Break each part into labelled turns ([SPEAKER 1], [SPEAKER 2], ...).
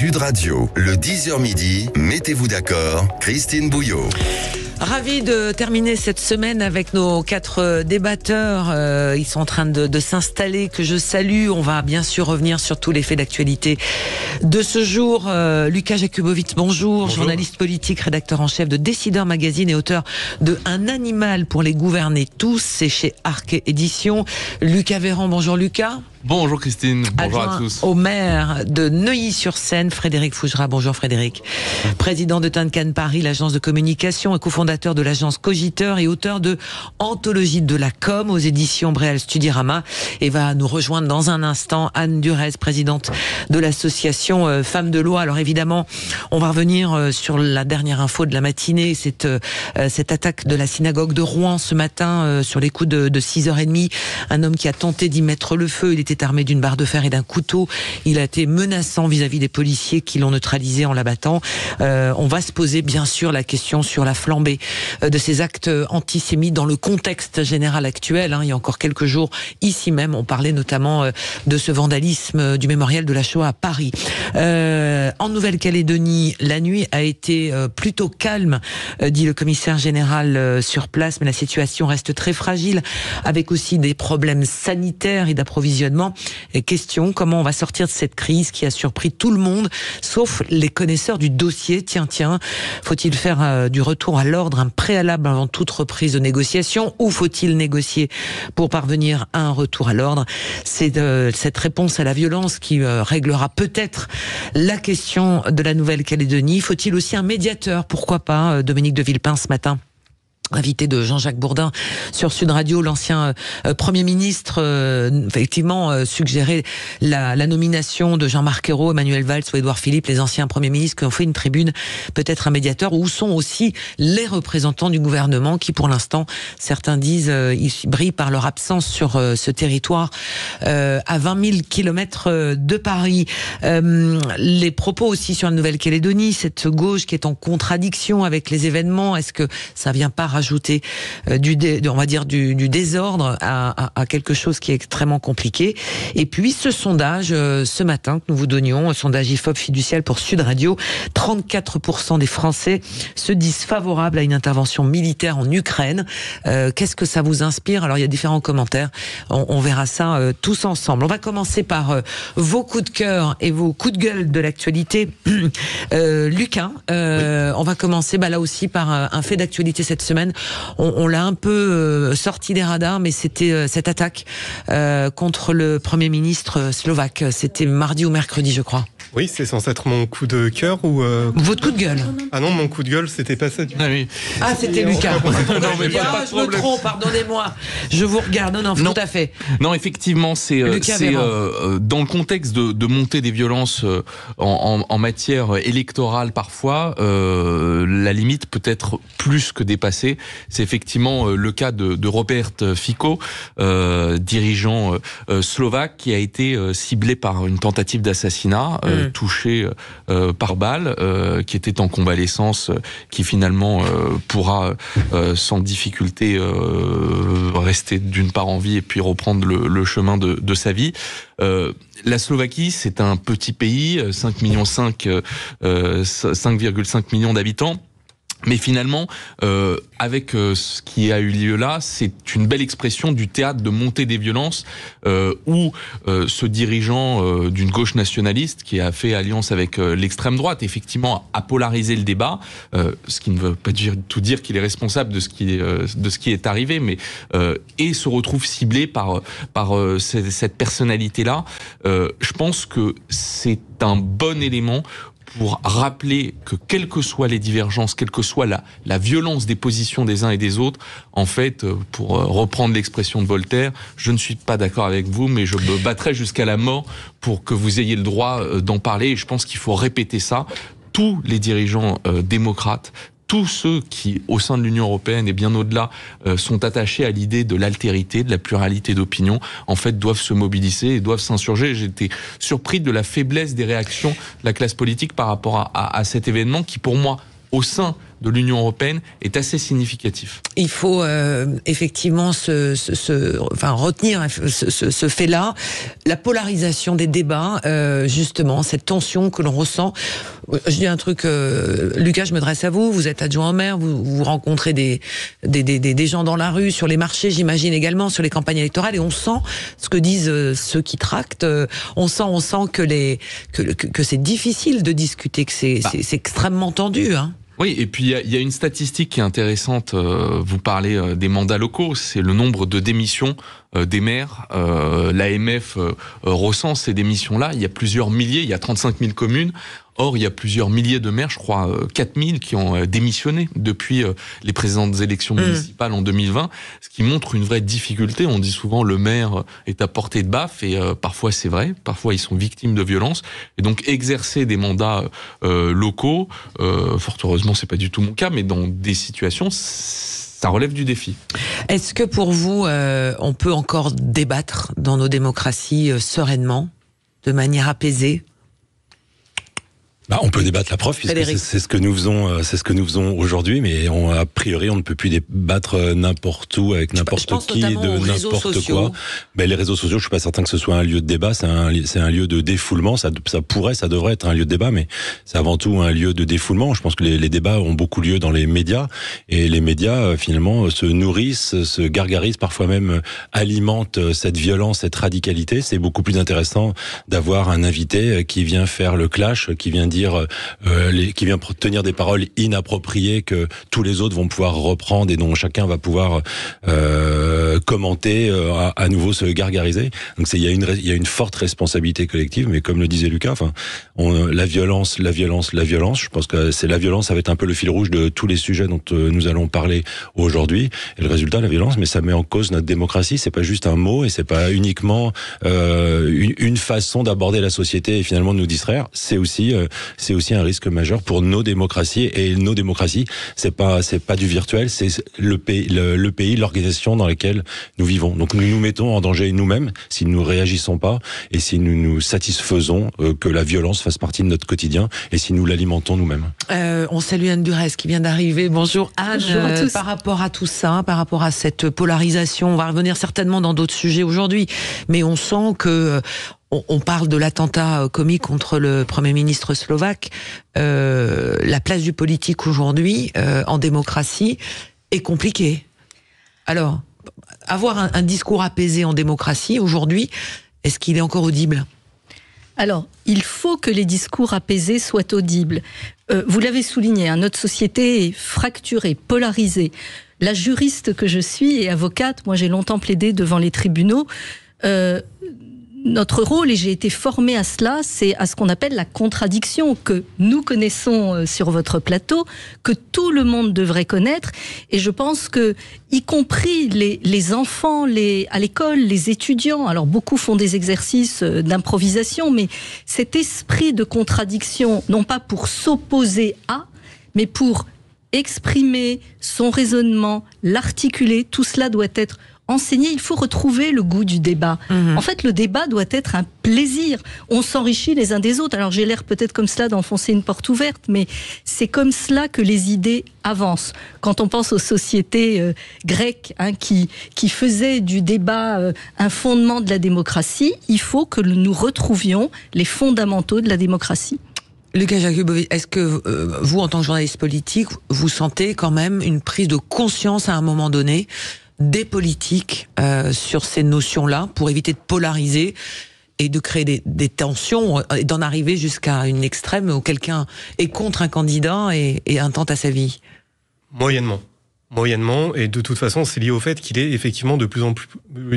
[SPEAKER 1] Sud Radio. Le 10h midi, mettez-vous d'accord, Christine Bouillot.
[SPEAKER 2] Ravi de terminer cette semaine avec nos quatre euh, débatteurs. Euh, ils sont en train de, s'installer, que je salue. On va bien sûr revenir sur tous les faits d'actualité de ce jour. Euh, Lucas Jakubowicz, bonjour, journaliste politique, rédacteur en chef de Décideur Magazine et auteur de Un animal pour les gouverner tous. C'est chez Arc Édition. Lucas Véran, bonjour Lucas. Bonjour Christine, bonjour à tous. Au maire de Neuilly-sur-Seine, Frédéric Fougera. Bonjour Frédéric. Président de Tincan Paris, l'agence de communication et cofondateur de l'agence Cogiteur et auteur de Anthologie de la com aux éditions Bréal Studirama et va nous rejoindre dans un instant Anne Durez, présidente de l'association euh, Femmes de Loi. Alors évidemment, on va revenir euh, sur la dernière info de la matinée, cette, euh, cette attaque de la synagogue de Rouen ce matin sur les coups de, de 6h30. Un homme qui a tenté d'y mettre le feu. Il était armé d'une barre de fer et d'un couteau. Il a été menaçant vis-à-vis des policiers qui l'ont neutralisé en l'abattant. Euh, on va se poser bien sûr la question sur la flambée euh, de ces actes antisémites dans le contexte général actuel. Hein. Il y a encore quelques jours, ici même, on parlait notamment euh, de ce vandalisme euh, du mémorial de la Shoah à Paris. en Nouvelle-Calédonie, la nuit a été plutôt calme, dit le commissaire général sur place, mais la situation reste très fragile, avec aussi des problèmes sanitaires et d'approvisionnement question comment on va sortir de cette crise qui a surpris tout le monde, sauf les connaisseurs du dossier. Tiens, tiens, faut-il faire euh, du retour à l'ordre un préalable avant toute reprise de négociation ou faut-il négocier pour parvenir à un retour à l'ordre C'est euh, cette réponse à la violence qui euh, réglera peut-être la question de la Nouvelle-Calédonie. Faut-il aussi un médiateur Pourquoi pas, Dominique de Villepin, ce matin invité de Jean-Jacques Bourdin sur Sud Radio, l'ancien euh, euh, Premier ministre, euh, effectivement, euh, suggérait la, nomination de Jean-Marc Ayrault, Emmanuel Valls ou Édouard Philippe, les anciens Premiers ministres qui ont fait une tribune, peut-être un médiateur, où sont aussi les représentants du gouvernement qui, pour l'instant, certains disent, ils brillent par leur absence sur ce territoire à 20 000 kilomètres de Paris. les propos aussi sur la Nouvelle-Calédonie, cette gauche qui est en contradiction avec les événements, est-ce que ça vient pas ajouter euh, du, on va dire du, désordre à, quelque chose qui est extrêmement compliqué. Et puis ce sondage euh, ce matin que nous vous donnions, un sondage Ifop fiduciel pour Sud Radio, 34% des Français se disent favorables à une intervention militaire en Ukraine. Euh, qu'est-ce que ça vous inspire Alors il y a différents commentaires. On, verra ça tous ensemble. On va commencer par vos coups de cœur et vos coups de gueule de l'actualité. Lucas, on va commencer bah, là aussi par un fait d'actualité cette semaine. On, l'a un peu euh, sorti des radars, mais c'était euh, cette attaque euh, contre le Premier ministre slovaque. C'était mardi ou mercredi, je crois.
[SPEAKER 3] Oui, c'est censé être mon coup de cœur ou. Euh, Votre coup de gueule. Ah non, mon coup de gueule, c'était pas ça. Du... Ah, oui.
[SPEAKER 2] ah c'était Lucas. non, ah, je, me trompe, pardonnez-moi.
[SPEAKER 4] Je vous regarde. Non, non, tout à fait. Non, effectivement, c'est euh, euh, dans le contexte de, de montée des violences en, en, matière électorale parfois, la limite peut être plus que dépassée. C'est effectivement le cas de, Robert Fico, dirigeant slovaque, qui a été ciblé par une tentative d'assassinat. Hmm. touché euh, euh, par balle, euh, qui était en convalescence, qui finalement pourra sans difficulté rester d'une part en vie et puis reprendre le, chemin de, de, sa vie. La Slovaquie, c'est un petit pays, 5 millions 5,5 millions d'habitants. Mais finalement, euh, avec euh, ce qui a eu lieu là, c'est une belle expression du théâtre de montée des violences euh, où euh, ce dirigeant euh, d'une gauche nationaliste qui a fait alliance avec l'extrême droite, effectivement, a polarisé le débat, ce qui ne veut pas dire, tout dire qu'il est responsable de ce qui, de ce qui est arrivé, mais et se retrouve ciblé par, par cette personnalité-là. je pense que c'est un bon élément pour rappeler que quelles que soient les divergences, quelle que soit la, violence des positions des uns et des autres, en fait, euh, pour euh, reprendre l'expression de Voltaire, je ne suis pas d'accord avec vous, mais je me battrai jusqu'à la mort pour que vous ayez le droit euh, d'en parler. Et je pense qu'il faut répéter ça tous les dirigeants démocrates, tous ceux qui, au sein de l'Union européenne et bien au-delà, euh, sont attachés à l'idée de l'altérité, de la pluralité d'opinion, en fait, doivent se mobiliser et doivent s'insurger. été surpris de la faiblesse des réactions de la classe politique par rapport à cet événement qui, pour moi, au sein de l'Union européenne est assez significatif.
[SPEAKER 2] Il faut euh, effectivement se, se, enfin, retenir ce, fait-là, la polarisation des débats, euh, justement, cette tension que l'on ressent. Je dis un truc, euh, Lucas, je me dresse à vous, vous êtes adjoint au maire, vous, vous rencontrez des, des, des, des, gens dans la rue, sur les marchés, j'imagine également, sur les campagnes électorales, et on sent ce que disent ceux qui tractent, on sent, on sent que, les, que, que, c'est difficile de discuter, que c'est bah. extrêmement tendu. Hein. Oui, et puis
[SPEAKER 4] il y, a une statistique qui est intéressante. Euh, vous parlez euh, des mandats locaux, c'est le nombre de démissions euh, des maires. L'AMF recense ces démissions-là. Il y a plusieurs milliers, il y a 35 000 communes. Or, il y a plusieurs milliers de maires, je crois 4000, euh, qui ont euh, démissionné depuis euh, les présentes élections mm. municipales en 2020, ce qui montre une vraie difficulté. On dit souvent le maire est à portée de baffe, et parfois c'est vrai, parfois ils sont victimes de violences, et donc exercer des mandats locaux, fort heureusement c'est pas du tout mon cas, mais dans des situations ça relève du défi.
[SPEAKER 2] Est-ce que pour vous, on peut encore débattre dans nos démocraties sereinement, de manière apaisée
[SPEAKER 5] bah, on peut débattre la prof, puisque c'est ce que nous faisons, euh, c'est ce que nous faisons aujourd'hui, mais on, a priori, on ne peut plus débattre euh, n'importe où avec n'importe qui, de n'importe quoi. Mais bah, les réseaux sociaux, je suis pas certain que ce soit un lieu de débat, c'est un, un, lieu de défoulement. Ça, ça, pourrait, ça devrait être un lieu de débat, mais c'est avant tout un lieu de défoulement. Je pense que les, les, débats ont beaucoup lieu dans les médias, et les médias euh, finalement se nourrissent, se gargarisent, parfois même alimentent cette violence, cette radicalité. C'est beaucoup plus intéressant d'avoir un invité qui vient faire le clash, qui vient dire euh, les, qui vient tenir des paroles inappropriées que tous les autres vont pouvoir reprendre et dont chacun va pouvoir euh, commenter, euh, à, nouveau se gargariser. Donc il y, a une, y a une forte responsabilité collective, mais comme le disait Lucas, enfin, on, la violence, la violence, la violence. Je pense que c'est la violence, ça va être un peu le fil rouge de tous les sujets dont euh, nous allons parler aujourd'hui. Et le résultat, la violence, mais ça met en cause notre démocratie. C'est pas juste un mot et c'est pas uniquement une, une façon d'aborder la société et finalement de nous distraire. C'est aussi c'est aussi un risque majeur pour nos démocraties. Et nos démocraties, c'est pas c'est pas du virtuel, c'est le pays, le, pays, l'organisation dans laquelle nous vivons. Donc nous nous mettons en danger nous-mêmes si nous réagissons pas et si nous nous satisfaisons euh, que la violence fasse partie de notre quotidien et si nous l'alimentons nous-mêmes.
[SPEAKER 2] Euh, on salue Anne qui vient d'arriver. Bonjour Anne. à tous. Par rapport à tout ça, par rapport à cette polarisation, on va revenir certainement dans d'autres sujets aujourd'hui, mais on sent que euh, on, parle de l'attentat euh, commis contre le Premier ministre slovaque. Euh, la place du politique aujourd'hui euh, en démocratie est compliquée. Alors, avoir un, discours apaisé en démocratie aujourd'hui, est-ce qu'il est encore audible
[SPEAKER 6] alors, il faut que les discours apaisés soient audibles. vous l'avez souligné, hein, notre société est fracturée, polarisée. La juriste que je suis et avocate, moi j'ai longtemps plaidé devant les tribunaux, euh, notre rôle, et j'ai été formé à cela, c'est à ce qu'on appelle la contradiction que nous connaissons euh, sur votre plateau, que tout le monde devrait connaître. Et je pense que, y compris les, enfants les, à l'école, les étudiants, alors beaucoup font des exercices euh, d'improvisation, mais cet esprit de contradiction, non pas pour s'opposer à, mais pour exprimer son raisonnement, l'articuler, tout cela doit être enseigner, il faut retrouver le goût du débat. Mhm. En fait, le débat doit être un plaisir. On s'enrichit les uns des autres. Alors j'ai l'air peut-être comme cela d'enfoncer une porte ouverte, mais c'est comme cela que les idées avancent. Quand on pense aux sociétés euh, grecques hein, qui, qui faisaient du débat euh, un fondement de la démocratie, il faut que nous retrouvions les fondamentaux de la démocratie.
[SPEAKER 2] Lucas Jakubovic, est-ce que euh, vous, en tant que journaliste politique, vous sentez quand même une prise de conscience à un moment donné des politiques euh, sur ces notions-là pour éviter de polariser et de créer des, tensions euh, et d'en arriver jusqu'à une extrême où quelqu'un est contre un candidat et, et intente à sa vie
[SPEAKER 3] Moyennement. Moyennement, et de toute façon, c'est lié au fait qu'il est effectivement de plus en plus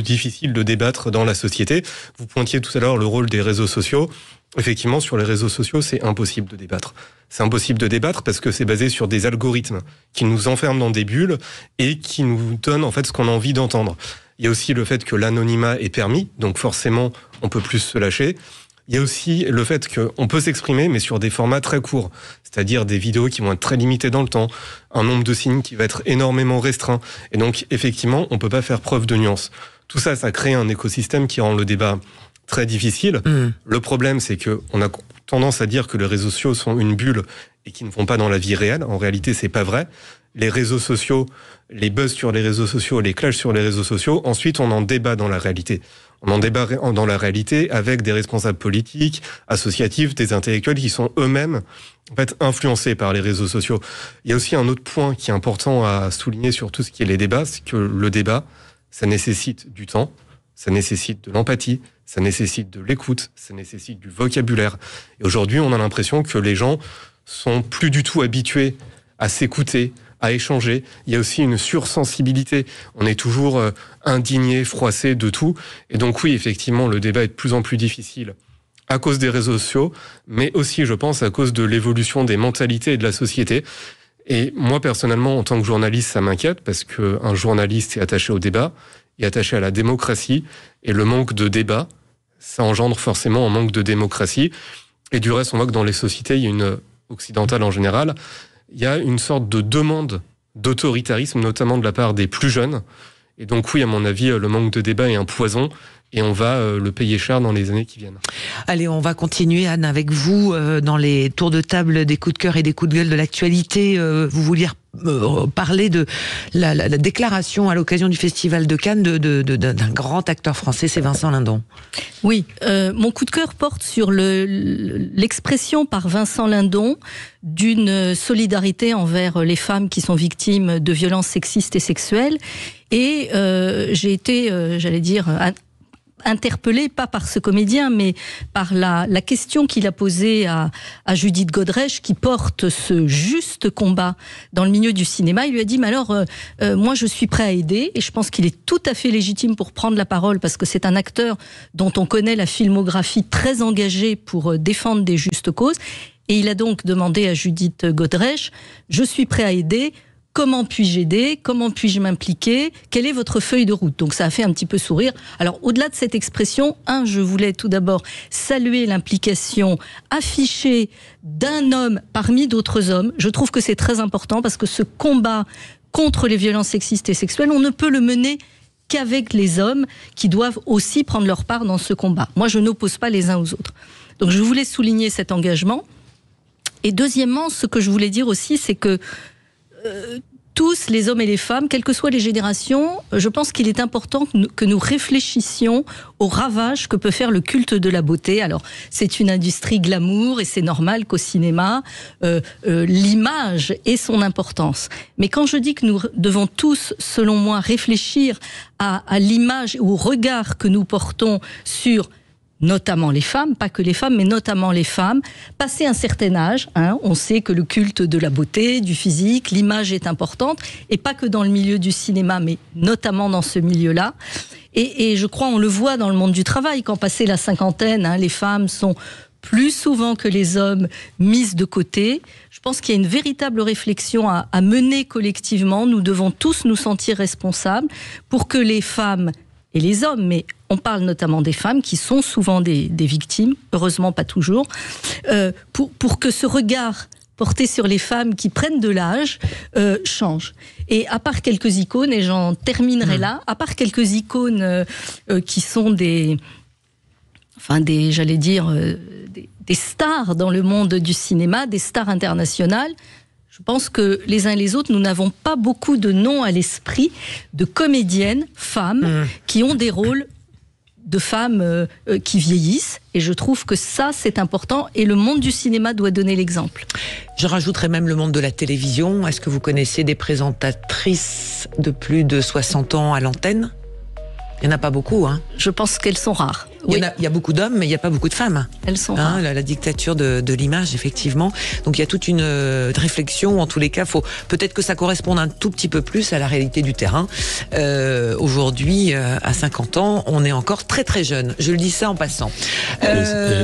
[SPEAKER 3] difficile de débattre dans la société. Vous pointiez tout à l'heure le rôle des réseaux sociaux effectivement, sur les réseaux sociaux, c'est impossible de débattre. C'est impossible de débattre parce que c'est basé sur des algorithmes qui nous enferment dans des bulles et qui nous donnent en fait ce qu'on a envie d'entendre. Il y a aussi le fait que l'anonymat est permis, donc forcément, on peut plus se lâcher. Il y a aussi le fait qu'on peut s'exprimer, mais sur des formats très courts, c'est-à-dire des vidéos qui vont être très limitées dans le temps, un nombre de signes qui va être énormément restreint. Et donc, effectivement, on ne peut pas faire preuve de nuance. Tout ça, ça crée un écosystème qui rend le débat très difficile. Mm. Le problème, c'est que on a tendance à dire que les réseaux sociaux sont une bulle et qui ne vont pas dans la vie réelle. En réalité, c'est pas vrai. Les réseaux sociaux, les buzz sur les réseaux sociaux, les clashs sur les réseaux sociaux, ensuite on en débat dans la réalité. On en débat dans la réalité avec des responsables politiques, associatifs, des intellectuels qui sont eux-mêmes en fait, influencés par les réseaux sociaux. Il y a aussi un autre point qui est important à souligner sur tout ce qui est les débats, c'est que le débat, ça nécessite du temps ça nécessite de l'empathie, ça nécessite de l'écoute, ça nécessite du vocabulaire. Et aujourd'hui, on a l'impression que les gens sont plus du tout habitués à s'écouter, à échanger. Il y a aussi une sursensibilité. On est toujours euh, indigné, froissé de tout. Et donc oui, effectivement, le débat est de plus en plus difficile à cause des réseaux sociaux, mais aussi, je pense, à cause de l'évolution des mentalités et de la société. Et moi, personnellement, en tant que journaliste, ça m'inquiète parce qu'un journaliste est attaché au débat, et attaché à la démocratie, et le manque de débat, ça engendre forcément un manque de démocratie. Et du reste, on voit que dans les sociétés, il une occidentale en général, il y a une sorte de demande d'autoritarisme, notamment de la part des plus jeunes. Et donc oui, à mon avis, le manque de débat est un poison et on va euh, le payer cher dans les années qui viennent.
[SPEAKER 2] Allez, on va continuer, Anne, avec vous euh, dans les tours de table des coups de cœur et des coups de gueule de l'actualité. Euh, vous voulez parler de la, déclaration à l'occasion du Festival de Cannes d'un de, de, grand acteur français, c'est Vincent Lindon.
[SPEAKER 6] Oui, mon coup de cœur porte sur l'expression par Vincent Lindon d'une solidarité envers les femmes qui sont victimes de violences sexistes et sexuelles et j'ai été, j'allais dire, interpellé, pas par ce comédien, mais par la, question qu'il a posée à, Judith Godrèche, qui porte ce juste combat dans le milieu du cinéma. Il lui a dit, mais alors, euh, euh, moi, je suis prêt à aider, et je pense qu'il est tout à fait légitime pour prendre la parole, parce que c'est un acteur dont on connaît la filmographie très engagée pour euh, défendre des justes causes. Et il a donc demandé à Judith Godrèche, je suis prêt à aider, comment puis-je aider, comment puis-je m'impliquer, quelle est votre feuille de route. Donc ça a fait un petit peu sourire. Alors au-delà de cette expression, un, je voulais tout d'abord saluer l'implication affichée d'un homme parmi d'autres hommes. Je trouve que c'est très important parce que ce combat contre les violences sexistes et sexuelles, on ne peut le mener qu'avec les hommes qui doivent aussi prendre leur part dans ce combat. Moi, je n'oppose pas les uns aux autres. Donc je voulais souligner cet engagement. Et deuxièmement, ce que je voulais dire aussi, c'est que euh, tous les hommes et les femmes, quelles que soient les générations, je pense qu'il est important que nous, réfléchissions aux ravages que peut faire le culte de la beauté. Alors, c'est une industrie glamour et c'est normal qu'au cinéma, euh, euh, l'image ait son importance. Mais quand je dis que nous devons tous, selon moi, réfléchir à, à l'image ou au regard que nous portons sur notamment les femmes, pas que les femmes, mais notamment les femmes, passer un certain âge, hein, on sait que le culte de la beauté, du physique, l'image est importante, et pas que dans le milieu du cinéma, mais notamment dans ce milieu-là. Et, je crois, on le voit dans le monde du travail, qu'en passé la cinquantaine, hein, les femmes sont plus souvent que les hommes mises de côté. Je pense qu'il y a une véritable réflexion à mener collectivement. Nous devons tous nous sentir responsables pour que les femmes et les hommes, mais on parle notamment des femmes qui sont souvent des, victimes, heureusement pas toujours, euh, pour, que ce regard porté sur les femmes qui prennent de l'âge euh, change. Et à part quelques icônes, et j'en terminerai hmm. là, à part quelques icônes euh, qui sont des, enfin des, j'allais dire, des, stars dans le monde du cinéma, des stars internationales, je pense que les uns et les autres, nous n'avons pas beaucoup de noms à l'esprit de comédiennes, femmes, mm. qui ont des rôles de femmes euh, euh, qui vieillissent. Et je trouve que ça, c'est important. Et le monde du cinéma doit donner l'exemple.
[SPEAKER 2] Je rajouterais même le monde de la télévision. Est-ce que vous connaissez des présentatrices de plus de 60 ans à l'antenne Il n'y en a pas beaucoup. Hein. je pense qu'elles sont rares il, y a, beaucoup d'hommes, mais il n'y a pas beaucoup de femmes. Elles sont. Hein, la, dictature de, l'image, effectivement. Donc il y a toute une euh, réflexion. En tous les cas, faut peut-être que ça corresponde un tout petit peu plus à la réalité du terrain. Euh, aujourd'hui, euh, à 50 ans, on est encore très très jeune. Je le dis ça en passant.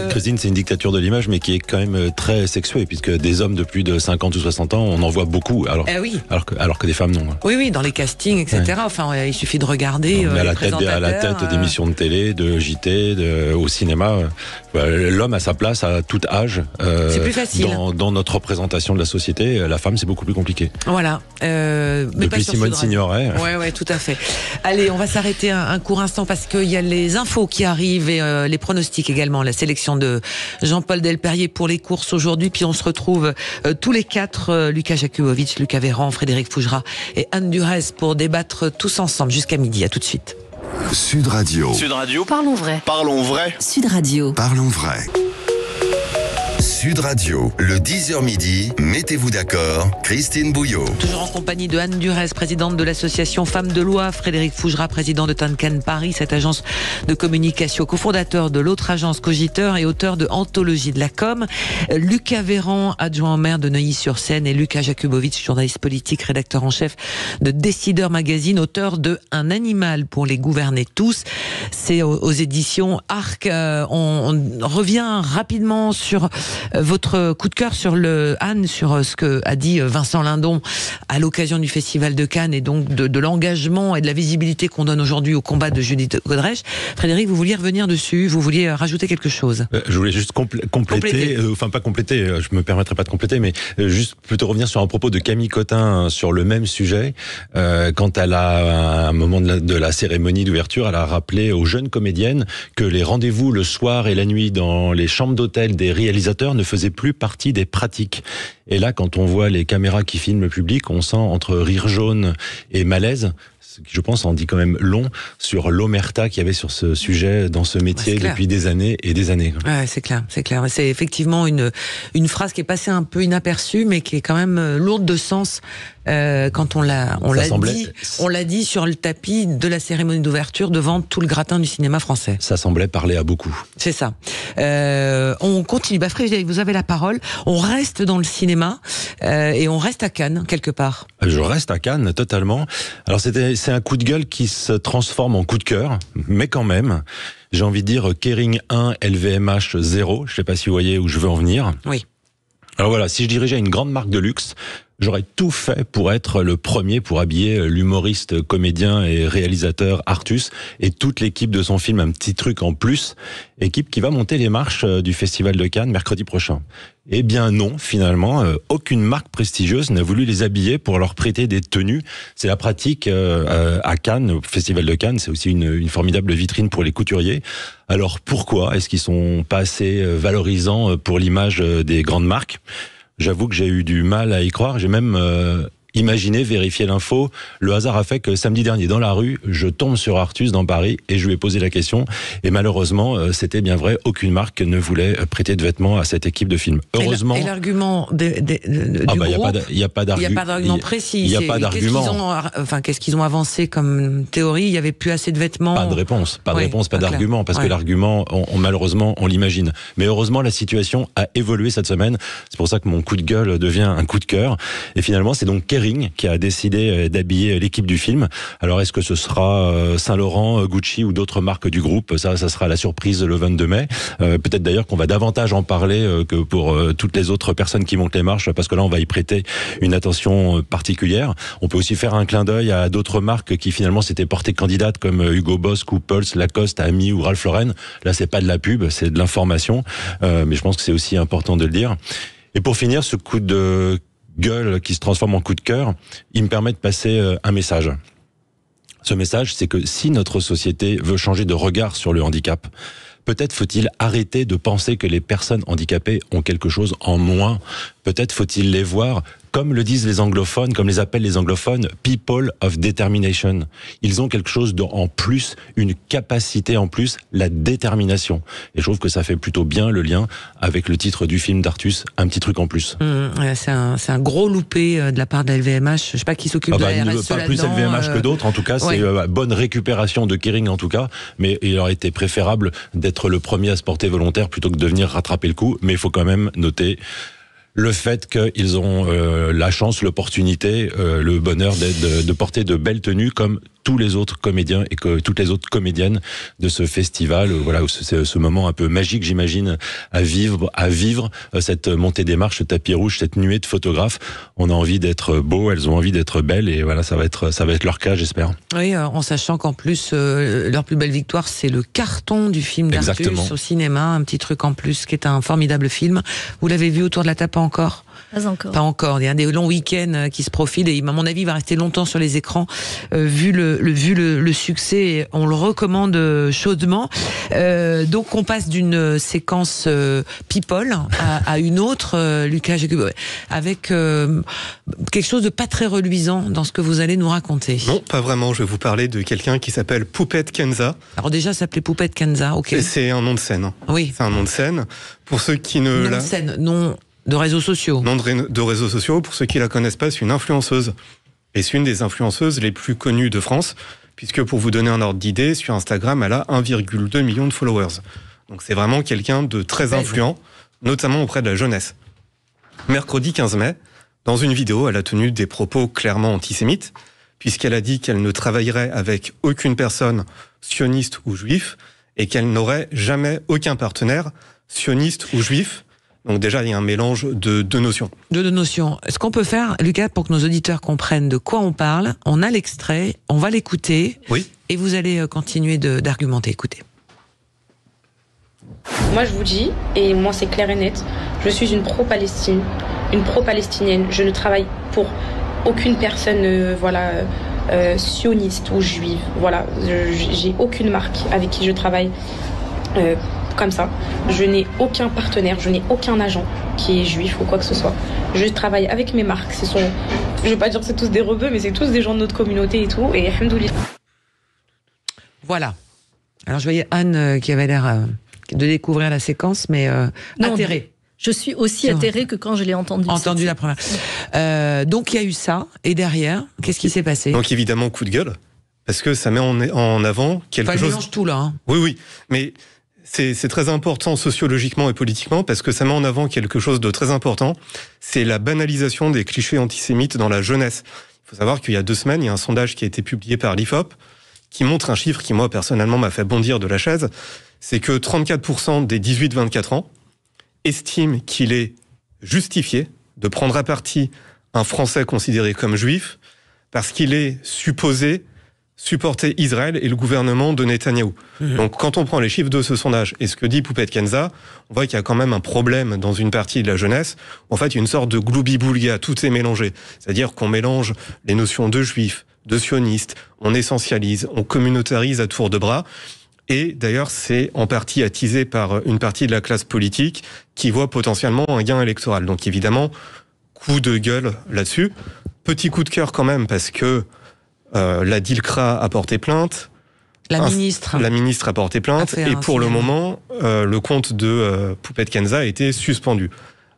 [SPEAKER 5] Christine, c'est une dictature de l'image, mais qui est quand même très sexuée, puisque des hommes de plus de 50 ou 60 ans, on en voit beaucoup. Alors, eh alors, que, alors que des femmes non. Hein.
[SPEAKER 2] Oui, oui, dans les castings, etc. Enfin, il suffit de regarder. à, la tête, à la tête
[SPEAKER 5] d'émissions de télé, de JT, au cinéma, euh, bah, l'homme a sa place à tout âge. Euh, c'est plus facile. Dans, notre représentation de la société, la femme, c'est beaucoup plus compliqué.
[SPEAKER 2] Voilà. Euh, mais Depuis Simone Signoret. Oui, ouais, tout à fait. Allez, on va s'arrêter un, court instant parce qu'il y a les infos qui arrivent et les pronostics également. La sélection de Jean-Paul Delperrier pour les courses aujourd'hui. Puis on se retrouve tous les quatre, Lucas Jakubowicz, Lucas Véran, Frédéric Fougera et Anne Durez pour débattre tous ensemble jusqu'à midi. À tout de suite. Sud Radio.
[SPEAKER 1] Sud Radio. Parlons vrai. Parlons vrai. Sud
[SPEAKER 2] Radio. Parlons vrai.
[SPEAKER 1] Sud Radio. Le 10h midi, mettez-vous d'accord, Christine Bouillot. Toujours en
[SPEAKER 2] compagnie de Anne Durès, présidente de l'association Femmes de Loi, Frédéric Fougera, président de Tanken Paris, cette agence de communication, cofondateur de l'autre agence Cogiteur et auteur de Anthologie de la com, Lucas Véran, adjoint maire de Neuilly-sur-Seine et Lucas Jakubowicz, journaliste politique, rédacteur en chef de Décideur Magazine, auteur de Un animal pour les gouverner tous. C'est aux, éditions Arc. Euh, on revient rapidement sur euh, votre coup de cœur sur le Anne, sur euh, ce que a dit euh, Vincent Lindon à l'occasion du Festival de Cannes et donc de, de l'engagement et de la visibilité qu'on donne aujourd'hui au combat de Judith Godrèche. Frédéric, vous vouliez revenir dessus, vous vouliez rajouter quelque chose.
[SPEAKER 5] je voulais juste compléter, enfin pas compléter, je me permettrai pas de compléter, mais juste plutôt revenir sur un propos de Camille Cotin sur le même sujet. Euh, quand elle a, à un moment de la, de la cérémonie d'ouverture, elle a rappelé aux jeunes comédiennes que les rendez-vous le soir et la nuit dans les chambres d'hôtel des réalisateurs ne faisait plus partie des pratiques. Et là, quand on voit les caméras qui filment le public, on sent entre rire jaune et malaise ce qui, je pense, en dit quand même long sur l'omerta qu'il y avait sur ce sujet dans ce métier depuis des années et des années.
[SPEAKER 2] c'est clair, c'est clair. C'est effectivement une, une phrase qui est passée un peu inaperçue, mais qui est quand même euh, lourde de sens euh, quand on l'a on l'a dit on l'a dit sur le tapis de la cérémonie d'ouverture devant tout le gratin du cinéma français. Ça semblait parler à beaucoup. C'est ça. Euh, on continue. Bah, Frédéric, vous avez la parole. On reste dans le cinéma euh, et on reste à Cannes quelque part.
[SPEAKER 5] Je reste à Cannes totalement. Alors c'était c'est un coup de gueule qui se transforme en coup de cœur, mais quand même j'ai envie de dire Kering 1, LVMH 0. Je ne sais pas si vous voyez où je veux en venir. Oui. Alors voilà, si je dirigeais une grande marque de luxe, J'aurais tout fait pour être le premier pour habiller euh, l'humoriste, euh, comédien et réalisateur Artus et toute l'équipe de son film Un petit truc en plus, équipe qui va monter les marches euh, du Festival de Cannes mercredi prochain. Eh bien non, finalement, aucune marque prestigieuse n'a voulu les habiller pour leur prêter des tenues. C'est la pratique à Cannes, au Festival de Cannes, c'est aussi une, une, formidable vitrine pour les couturiers. Alors pourquoi est-ce qu'ils sont pas assez valorisants pour l'image des grandes marques J'avoue que j'ai eu du mal à y croire. J'ai même euh, Imaginez vérifier l'info. Le hasard a fait que samedi dernier, dans la rue, je tombe sur Artus dans Paris et je lui ai posé la question. Et malheureusement, euh, c'était bien vrai, aucune marque ne voulait euh, prêter de vêtements à cette équipe de film. Heureusement. Et
[SPEAKER 2] l'argument ah du ah bah, il n'y a pas d'argument précis. Il n'y a pas d'argument. Qu'est-ce qu'ils ont, enfin, qu'est-ce qu'ils ont avancé comme théorie Il n'y avait plus assez de vêtements. Pas de réponse, pas de réponse, pas d'argument, parce que
[SPEAKER 5] l'argument, on, malheureusement, on l'imagine. Mais heureusement, la situation a évolué cette semaine. C'est pour ça que mon coup de gueule devient un coup de cœur. Et finalement, c'est donc qui a décidé euh, d'habiller euh, l'équipe du film. Alors est-ce que ce sera euh, Saint-Laurent, Gucci ou d'autres marques du groupe Ça, ça sera la surprise le 22 mai. Peut-être d'ailleurs qu'on va davantage en parler que pour toutes les autres personnes qui montent les marches, parce que là, on va y prêter une attention particulière. On peut aussi faire un clin d'œil à d'autres marques qui finalement s'étaient portées candidates comme Hugo Boss, Pulse, Lacoste, Ami ou Ralph Lauren. Là, c'est pas de la pub, c'est de l'information, mais je pense que c'est aussi important de le dire. Et pour finir, ce coup de gueule qui se transforme en coup de cœur, il me permet de passer euh, un message. Ce message, c'est que si notre société veut changer de regard sur le handicap, peut-être faut-il arrêter de penser que les personnes handicapées ont quelque chose en moins. Peut-être faut-il les voir comme le disent les anglophones, comme les appellent les anglophones, people of determination. Ils ont quelque chose de, en plus, une capacité en plus, la détermination. Et je trouve que ça fait plutôt bien le lien avec le titre du film d'Artus, un petit truc en plus.
[SPEAKER 2] Mmh, c'est un, gros loupé euh, de la part de LVMH. Je sais pas qui s'occupe ah bah, de la RSE Pas plus LVMH euh, que d'autres, en tout cas, c'est
[SPEAKER 5] euh, bonne récupération de Kering en tout cas, mais il aurait été préférable d'être le premier à se porter volontaire plutôt que de venir rattraper le coup. Mais il faut quand même noter le fait qu'ils ont euh, la chance, l'opportunité, euh, le bonheur de porter de belles tenues comme tous les autres comédiens et que, toutes les autres comédiennes de ce festival. Euh, voilà, c'est ce moment un peu magique, j'imagine, à vivre, à vivre euh, cette montée des marches, ce tapis rouge, cette nuée de photographes. On a envie d'être beau, elles ont envie d'être belles et voilà, ça va être, ça va être leur cas, j'espère.
[SPEAKER 2] Oui, euh, en sachant qu'en plus, leur plus belle victoire, c'est le carton du film d'Arthus au cinéma, un petit truc en plus qui est un formidable film. Vous l'avez vu autour de la tape encore pas encore. Pas encore. Il y a des longs week-ends euh, qui se profilent et à mon avis, il va rester longtemps sur les écrans euh, vu le, vu succès. On le recommande euh, chaudement. donc, on passe d'une séquence people à, une autre, Lucas avec quelque chose de pas très reluisant dans ce que vous allez nous raconter.
[SPEAKER 3] Non, pas vraiment. Je vais vous parler de quelqu'un qui s'appelle Poupette Kenza. Alors déjà, s'appelait Poupette Kenza, ok. C'est un nom de scène. Hein. Oui. C'est un nom de scène. Pour ceux qui ne... Nom de scène, non de réseaux sociaux. Non, de, réseaux sociaux. Pour ceux qui la connaissent pas, c'est une influenceuse. Et c'est une des influenceuses les plus connues de France, puisque pour vous donner un ordre d'idée, sur Instagram, elle a 1,2 million de followers. Donc c'est vraiment quelqu'un de très influent, notamment auprès de la jeunesse. Mercredi 15 mai, dans une vidéo, elle a tenu des propos clairement antisémites, puisqu'elle a dit qu'elle ne travaillerait avec aucune personne sioniste ou juif, et qu'elle n'aurait jamais aucun partenaire sioniste ou juif. Donc déjà, il y a un mélange de deux notions.
[SPEAKER 2] De deux notions. Ce qu'on peut faire, Lucas, pour que nos auditeurs comprennent de quoi on parle, on a l'extrait, on va l'écouter. Oui. Et vous allez euh, continuer d'argumenter. Écoutez.
[SPEAKER 6] Moi, je vous dis, et moi, c'est clair et net, je suis une pro-Palestine, une pro-palestinienne. Je ne travaille pour aucune personne, euh, voilà. Euh, sioniste ou juive, voilà, j'ai aucune marque avec qui je travaille comme ça. Je n'ai aucun partenaire, je n'ai aucun agent qui est juif ou quoi que ce soit. Je travaille avec mes marques. Ce sont, je vais pas dire que c'est tous des rebeux, mais c'est tous des gens de notre communauté et tout. Et
[SPEAKER 2] Voilà. Alors je voyais Anne euh, qui avait l'air euh, de découvrir la séquence, mais euh, atterrée. Je suis aussi
[SPEAKER 6] atterrée que quand je l'ai entendue. Entendu
[SPEAKER 2] la première. donc il y a eu ça, et derrière, qu'est-ce qui s'est passé
[SPEAKER 3] Donc évidemment coup de gueule, parce que ça met en, avant quelque enfin, chose. Mélange tout là. Hein. Oui oui, mais c'est très important sociologiquement et politiquement parce que ça met en avant quelque chose de très important, c'est la banalisation des clichés antisémites dans la jeunesse. Il faut savoir qu'il y a deux semaines, il y a un sondage qui a été publié par l'IFOP qui montre un chiffre qui, moi, personnellement, m'a fait bondir de la chaise, c'est que 34% des 18-24 ans estiment qu'il est justifié de prendre à partie un Français considéré comme juif parce qu'il est supposé supporter Israël et le gouvernement de Netanyahou. Mhm. Donc quand on prend les chiffres de ce sondage et ce que dit Poupette Kenza, on voit qu'il y a quand même un problème dans une partie de la jeunesse. En fait, une sorte de gloubi-boulga, tout est mélangé. C'est-à-dire qu'on mélange les notions de juifs, de sionistes, on essentialise, on communautarise à tour de bras. Et d'ailleurs, c'est en partie attisé par une partie de la classe politique qui voit potentiellement un gain électoral. Donc évidemment, coup de gueule là-dessus. Petit coup de cœur quand même parce que euh, la DILCRA a porté plainte. La ministre. La ministre a porté plainte. et pour le moment, euh, le compte de euh, Poupette Kenza a été suspendu.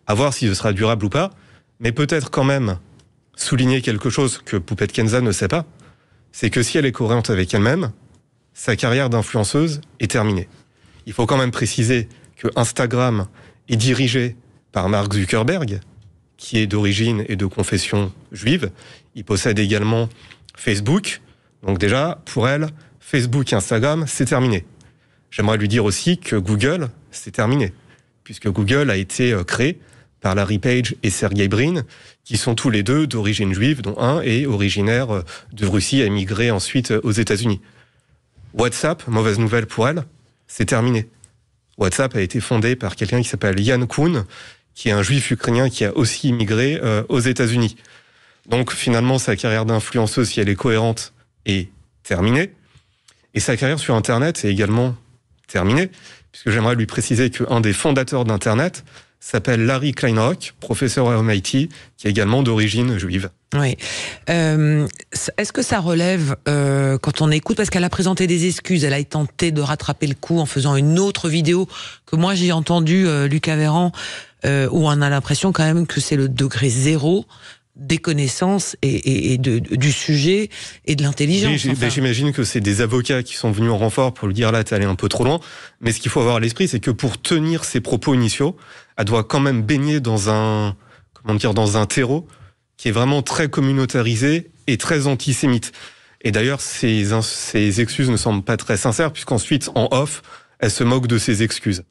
[SPEAKER 3] À voir si ce sera durable ou pas. Mais peut-être quand même souligner quelque chose que Poupette Kenza ne sait pas. C'est que si elle est cohérente avec elle-même, sa carrière d'influenceuse est terminée. Il faut quand même préciser que Instagram est dirigé par Mark Zuckerberg, qui est d'origine et de confession juive. Il possède également Facebook. Donc déjà, pour elle, Facebook, Instagram, c'est terminé. J'aimerais lui dire aussi que Google, c'est terminé, puisque Google a été euh, créé par Larry Page et Sergey Brin, qui sont tous les deux d'origine juive, dont un est originaire euh, de Russie, a émigré ensuite euh, aux États-Unis. WhatsApp, mauvaise nouvelle pour elle, c'est terminé. WhatsApp a été fondé par quelqu'un qui s'appelle Yann Kuhn, qui est un juif ukrainien qui a aussi immigré aux États-Unis. Donc finalement, sa carrière d'influenceuse, si elle est cohérente, est terminée. Et sa carrière sur Internet est également terminée, puisque j'aimerais lui préciser qu'un des fondateurs d'Internet s'appelle Larry Kleinrock, professeur à MIT, qui est également d'origine juive.
[SPEAKER 2] Oui. Euh, est-ce que ça relève, euh, quand on écoute, parce qu'elle a présenté des excuses, elle a tenté de rattraper le coup en faisant une autre vidéo que moi j'ai entendue, euh, Lucas Véran, où on a l'impression quand même que c'est le degré zéro des connaissances et, du sujet et de l'intelligence. Ben,
[SPEAKER 3] j'imagine que c'est des avocats qui sont venus en renfort pour lui dire là, t'es allé un peu trop loin. Mais ce qu'il faut avoir à l'esprit, c'est que pour tenir ses propos initiaux, elle doit quand même baigner dans un, comment dire, dans un terreau qui est vraiment très communautarisé et très antisémite. Et d'ailleurs, ses ces excuses ne semblent pas très sincères, puisqu'ensuite, en off, elle se moque de ses excuses.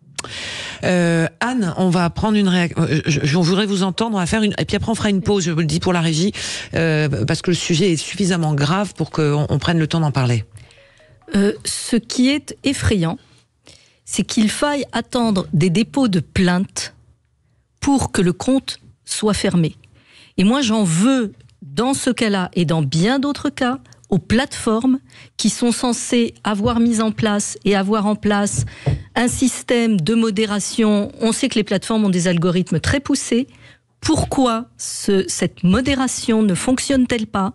[SPEAKER 2] Euh, Anne, on va prendre une réaction. Euh, je, voudrais vous entendre, faire une. Et puis après, on fera une pause, je vous le dis pour la régie, euh, parce que le sujet est suffisamment grave pour qu'on prenne le temps d'en parler.
[SPEAKER 6] ce qui est effrayant, c'est qu'il faille attendre des dépôts de plaintes pour que le compte soit fermé. Et moi, j'en veux, dans ce cas-là et dans bien d'autres cas, aux plateformes qui sont censées avoir mis en place et avoir en place un système de modération. On sait que les plateformes ont des algorithmes très poussés. Pourquoi ce, cette modération ne fonctionne-t-elle pas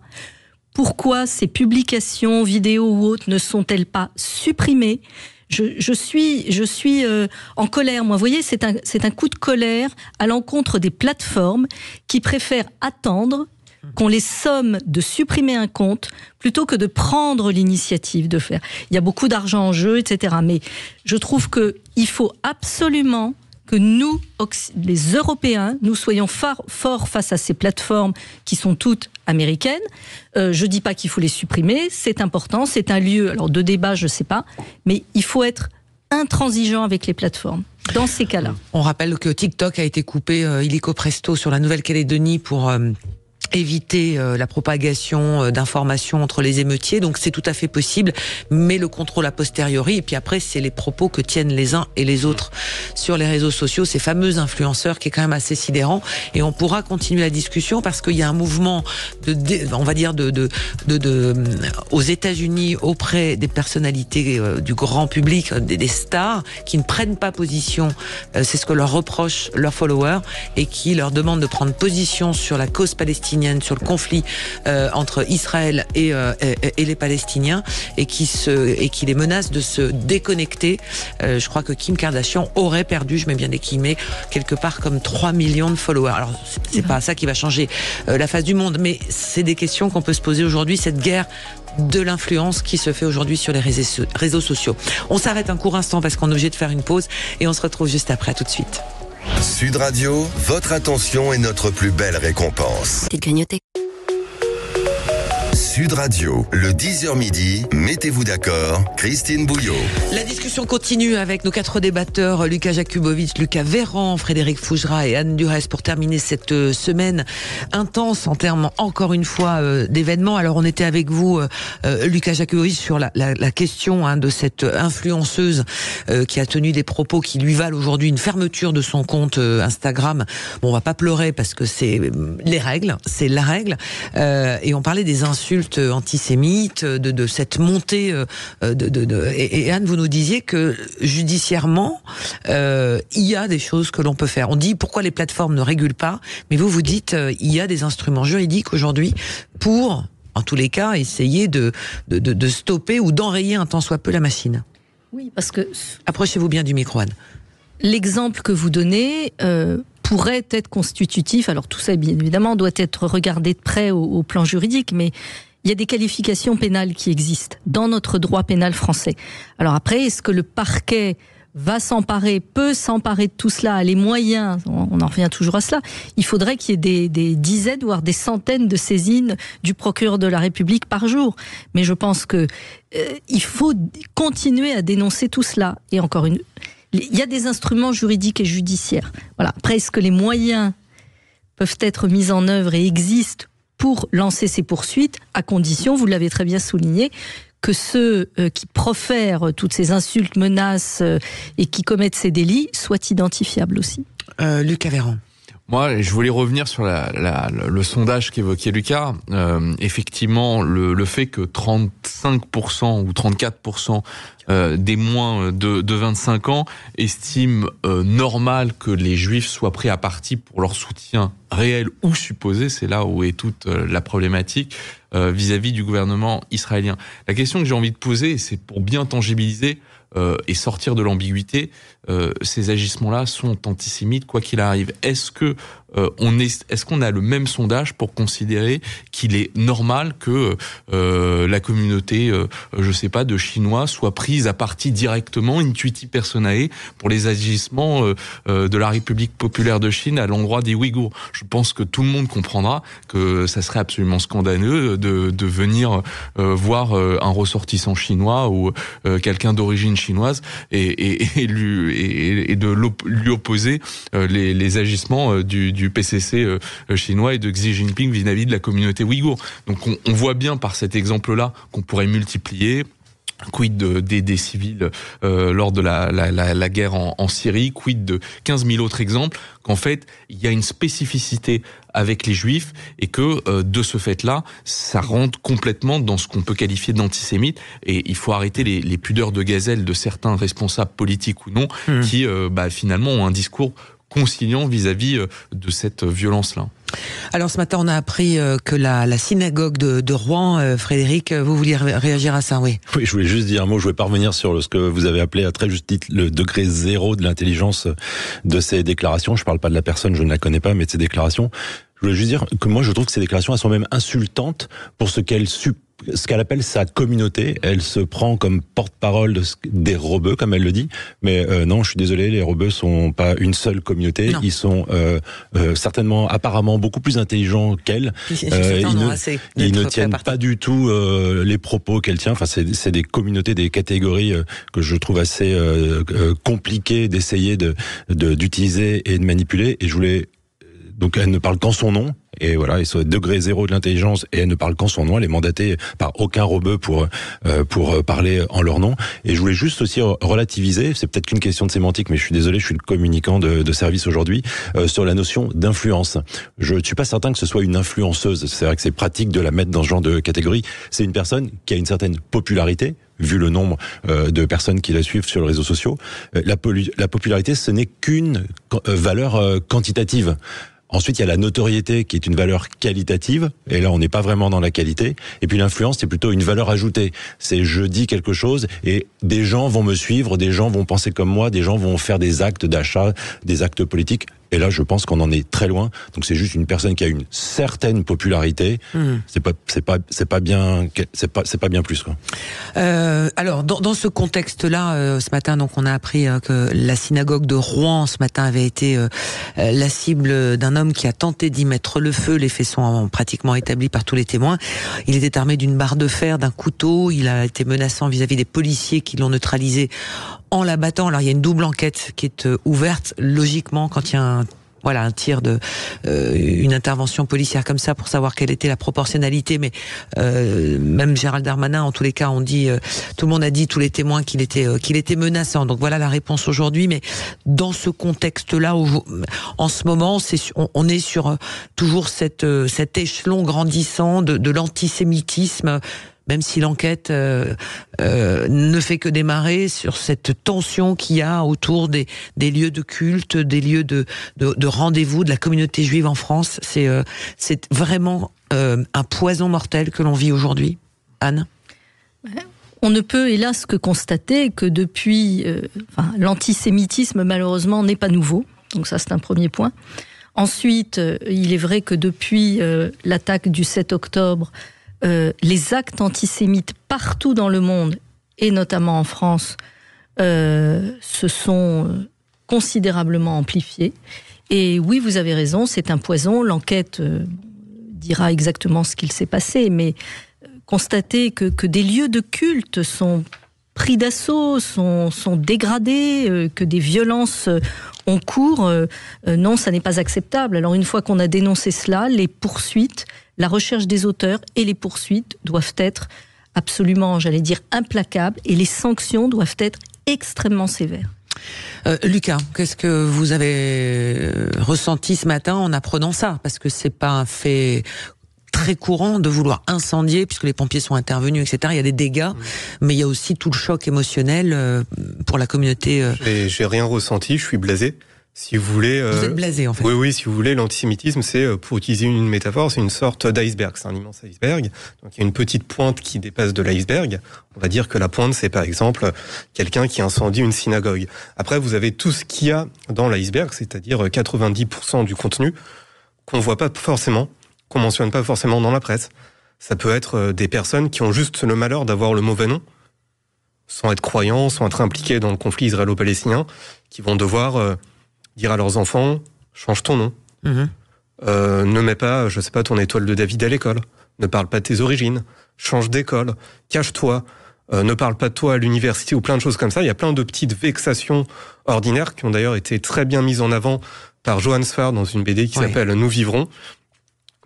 [SPEAKER 6] Pourquoi ces publications, vidéos ou autres, ne sont-elles pas supprimées je, suis, je suis euh, en colère. Moi, vous voyez, c'est un, c'est un coup de colère à l'encontre des plateformes qui préfèrent attendre qu'on les somme de supprimer un compte plutôt que de prendre l'initiative de faire. Il y a beaucoup d'argent en jeu, etc. Mais je trouve qu'il faut absolument que nous, les Européens, nous soyons forts face à ces plateformes qui sont toutes américaines. Euh, je ne dis pas qu'il faut les supprimer, c'est important, c'est un lieu alors de débat, je ne sais pas, mais il faut être intransigeant avec les plateformes dans ces cas-là.
[SPEAKER 2] On rappelle que TikTok a été coupé euh, illico presto sur la Nouvelle-Calédonie pour... Euh, éviter euh, la propagation euh, d'informations entre les émeutiers. Donc c'est tout à fait possible, mais le contrôle a posteriori. Et puis après, c'est les propos que tiennent les uns et les autres sur les réseaux sociaux, ces fameux influenceurs, qui est quand même assez sidérant. Et on pourra continuer la discussion parce qu'il y a un mouvement, de, on va dire, de, de, de, aux États-Unis auprès des personnalités euh, du grand public, des, stars, qui ne prennent pas position. c'est ce que leur reprochent leurs followers et qui leur demandent de prendre position sur la cause palestinienne sur le conflit euh, entre Israël euh, et, et, les Palestiniens et qui, se, et qui les menace de se déconnecter. Euh, je crois que Kim Kardashian aurait perdu, je mets bien des guillemets, quelque part comme 3 millions de followers. Alors, c'est pas ça qui va changer la face du monde, mais c'est des questions qu'on peut se poser aujourd'hui, cette guerre de l'influence qui se fait aujourd'hui sur les réseaux sociaux. On s'arrête un court instant parce qu'on est obligé de faire une pause et on se retrouve juste après. tout de suite.
[SPEAKER 1] Sud Radio, votre attention est notre plus belle récompense. Sud Radio. Le 10h midi, mettez-vous d'accord, Christine Bouillot.
[SPEAKER 2] La discussion continue avec nos quatre débatteurs, Lucas Jakubowicz, Lucas Véran, Frédéric Fougera et Anne Durès pour terminer cette euh, semaine intense en termes, encore une fois, euh, d'événements. Alors, on était avec vous, euh, Lucas Jakubowicz, sur la, question hein, de cette influenceuse qui a tenu des propos qui lui valent aujourd'hui une fermeture de son compte Instagram. Bon, on va pas pleurer parce que c'est les règles, c'est la règle. et on parlait des insultes antisémite, antisémites, de, cette montée. Euh, de, Et, Anne, vous nous disiez que judiciairement, euh, il y a des choses que l'on peut faire. On dit pourquoi les plateformes ne régulent pas, mais vous vous dites euh, il y a des instruments juridiques aujourd'hui pour, en tous les cas, essayer de, de stopper ou d'enrayer un tant soit peu la machine.
[SPEAKER 6] Oui, parce que approchez-vous bien du micro, Anne. L'exemple que vous donnez. pourrait être constitutif. Alors tout ça, bien évidemment, doit être regardé de près au plan juridique, mais il y a des qualifications pénales qui existent dans notre droit pénal français. Alors après, est-ce que le parquet va s'emparer, peut s'emparer de tout cela, les moyens, on en revient toujours à cela, il faudrait qu'il y ait des, dizaines, voire des centaines de saisines du procureur de la République par jour. Mais je pense que euh, il faut continuer à dénoncer tout cela. Et encore une, il y a des instruments juridiques et judiciaires. Voilà. Après, est-ce que les moyens peuvent être mis en œuvre et existent pour lancer ces poursuites, à condition, vous l'avez très bien souligné, que ceux euh, qui profèrent toutes ces insultes, menaces euh, et qui commettent ces délits soient identifiables aussi.
[SPEAKER 2] Euh, Luc
[SPEAKER 4] moi, je voulais revenir sur le sondage qu'évoquait Lucas. Euh, effectivement, le, fait que 35% ou 34% euh, des moins de, 25 ans estiment euh, normal que les juifs soient pris à partie pour leur soutien réel ou supposé, c'est là où est toute euh, la problématique euh, vis-à-vis -vis du gouvernement israélien. La question que j'ai envie de poser, c'est pour bien tangibiliser et sortir de l'ambiguïté, euh, ces agissements-là sont antisémites, quoi qu'il arrive. Est-ce que euh, on est, est-ce qu'on a le même sondage pour considérer qu'il est normal que euh, la communauté, je sais pas, de Chinois soit prise à partie directement, intuiti personae, pour les agissements de la République populaire de Chine à l'endroit des Ouïghours Je pense que tout le monde comprendra que ça serait absolument scandaleux de, de venir voir un ressortissant chinois ou quelqu'un d'origine chinoise et, et, et lui et, de lui opposer euh, les, agissements euh, du, PCC euh, chinois et de Xi Jinping vis-à-vis de la communauté ouïghour. Donc on voit bien par cet exemple-là qu'on pourrait multiplier Quid de, des, civils euh, lors de la, guerre en, Syrie, quid de 15 000 autres exemples, qu'en fait, il y a une spécificité avec les juifs et que euh, de ce fait-là, ça rentre complètement dans ce qu'on peut qualifier d'antisémite et il faut arrêter les, pudeurs de gazelle de certains responsables politiques ou non mmh. qui, euh, bah, finalement, ont un discours conciliant vis
[SPEAKER 5] à -vis de cette violence-là.
[SPEAKER 2] Alors ce matin, on a appris euh, que la, synagogue de, Rouen, euh, Frédéric, euh, vous vouliez réagir à ça, oui
[SPEAKER 5] Oui, je voulais juste dire un mot, je voulais pas revenir sur ce que vous avez appelé à très juste titre le degré zéro de l'intelligence de ces déclarations. Je parle pas de la personne, je ne la connais pas, mais de ces déclarations. Je voulais juste dire que moi, je trouve que ces déclarations, elles sont même insultantes pour ce qu'elles supposent ce qu'elle appelle sa communauté. Elle se prend comme porte-parole des robeux, comme elle le dit. Mais euh, non, je suis désolé, les robeux sont pas une seule communauté. Ils sont euh, euh, certainement, apparemment, beaucoup plus intelligents qu'elle. ils ne, tiennent pas du tout les propos qu'elle tient. Enfin, c'est des communautés, des catégories que je trouve assez compliquées d'essayer d'utiliser et de manipuler. Et je voulais donc elle ne parle qu'en son nom. Et voilà, et soit degré zéro de l'intelligence, et elle ne parle qu'en son nom. Elle est mandatée par aucun robot pour euh, pour euh, parler en leur nom. Et je voulais juste aussi relativiser. C'est peut-être qu'une question de sémantique, mais je suis désolé, je suis le communicant de, service aujourd'hui euh, sur la notion d'influence. Je ne suis pas certain que ce soit une influenceuse. C'est vrai que c'est pratique de la mettre dans ce genre de catégorie. C'est une personne qui a une certaine popularité, vu le nombre de personnes qui la suivent sur les réseaux sociaux. La, la popularité, ce n'est qu'une valeur quantitative. Ensuite, il y a la notoriété qui est une valeur qualitative, et là on n'est pas vraiment dans la qualité. Et puis l'influence, c'est plutôt une valeur ajoutée. C'est je dis quelque chose et des gens vont me suivre, des gens vont penser comme moi, des gens vont faire des actes d'achat, des actes politiques et là, je pense qu'on en est très loin. Donc c'est juste une personne qui a une certaine popularité. Mhm. C'est pas, c'est pas, c'est pas bien, c'est pas, c'est pas bien plus. Quoi.
[SPEAKER 2] Euh, alors dans, ce contexte-là, euh, ce matin, donc on a appris euh, que la synagogue de Rouen ce matin avait été la cible d'un homme qui a tenté d'y mettre le feu. Les faits sont pratiquement établis par tous les témoins. Il était armé d'une barre de fer, d'un couteau. Il a été menaçant vis à -vis des policiers qui l'ont neutralisé en l'abattant. Alors il y a une double enquête qui est euh, ouverte logiquement quand il y a un voilà un tir de euh, une intervention policière comme ça pour savoir quelle était la proportionnalité mais euh, même Gérald Darmanin en tous les cas on dit tout le monde a dit tous les témoins qu'il était qu'il était menaçant donc voilà la réponse aujourd'hui mais dans ce contexte là en ce moment c'est on, est sur toujours cette cet échelon grandissant de, de l'antisémitisme même si l'enquête euh, euh, ne fait que démarrer sur cette tension qu'il y a autour des, lieux de culte, des lieux de, rendez-vous de la communauté juive en France. C'est euh, vraiment un poison mortel que l'on vit aujourd'hui. Anne
[SPEAKER 6] on ne peut hélas que constater que depuis, l'antisémitisme malheureusement n'est pas nouveau. Donc ça c'est un premier point. Ensuite, il est vrai que depuis l'attaque du 7 octobre, euh, les actes antisémites partout dans le monde, et notamment en France, euh, se sont euh, considérablement amplifiés. Et oui, vous avez raison, c'est un poison. L'enquête dira exactement ce qu'il s'est passé, mais constater que, que des lieux de culte sont pris d'assaut, sont, dégradés, euh, que des violences ont euh, cours. Euh, non, ça n'est pas acceptable. Alors une fois qu'on a dénoncé cela, les poursuites, la recherche des auteurs et les poursuites doivent être absolument, j'allais dire, implacables et les sanctions doivent être extrêmement sévères.
[SPEAKER 2] Lucas, qu'est-ce que vous avez ressenti ce matin en apprenant ça Parce que c'est pas un fait très courant de vouloir incendier, puisque les pompiers sont intervenus, etc. Il y a des dégâts, mmh. mais il y a aussi tout le choc émotionnel euh,
[SPEAKER 3] pour la communauté. Euh. J'ai rien ressenti, je suis blasé. Si vous voulez, euh, vous êtes blasé en fait. Oui, oui. Si vous voulez, l'antisémitisme, c'est pour utiliser une métaphore, c'est une sorte d'iceberg, c'est un immense iceberg. Donc il y a une petite pointe qui dépasse de l'iceberg. On va dire que la pointe, c'est par exemple quelqu'un qui incendie une synagogue. Après, vous avez tout ce qu'il y a dans l'iceberg, c'est-à-dire 90% du contenu qu'on voit pas forcément qu'on mentionne pas forcément dans la presse. Ça peut être euh, des personnes qui ont juste le malheur d'avoir le mauvais nom, sans être croyants, sans être impliqués dans le conflit israélo-palestinien, qui vont devoir euh, dire à leurs enfants change ton nom. Mm-hmm. Euh, ne mets pas, je sais pas, ton étoile de David à l'école. Ne parle pas de tes origines. Change d'école. Cache-toi. ne parle pas de toi à l'université ou plein de choses comme ça. Il y a plein de petites vexations ordinaires qui ont d'ailleurs été très bien mises en avant par Johannes Farr dans une BD qui s'appelle Nous vivrons,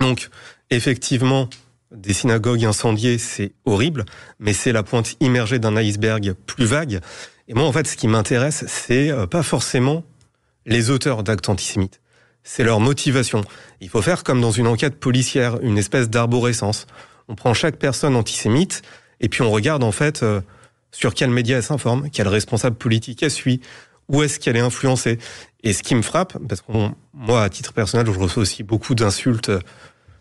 [SPEAKER 3] donc, effectivement, des synagogues incendiées, c'est horrible, mais c'est la pointe immergée d'un iceberg plus vague. Et moi, en fait, ce qui m'intéresse, c'est euh, pas forcément les auteurs d'actes antisémites. C'est leur motivation. Il faut faire comme dans une enquête policière, une espèce d'arborescence. On prend chaque personne antisémite et puis on regarde en fait euh, sur quel média elle s'informe, quel responsable politique elle suit, où est-ce qu'elle est influencée. Et ce qui me frappe, parce que moi, à titre personnel, je reçois aussi beaucoup d'insultes euh,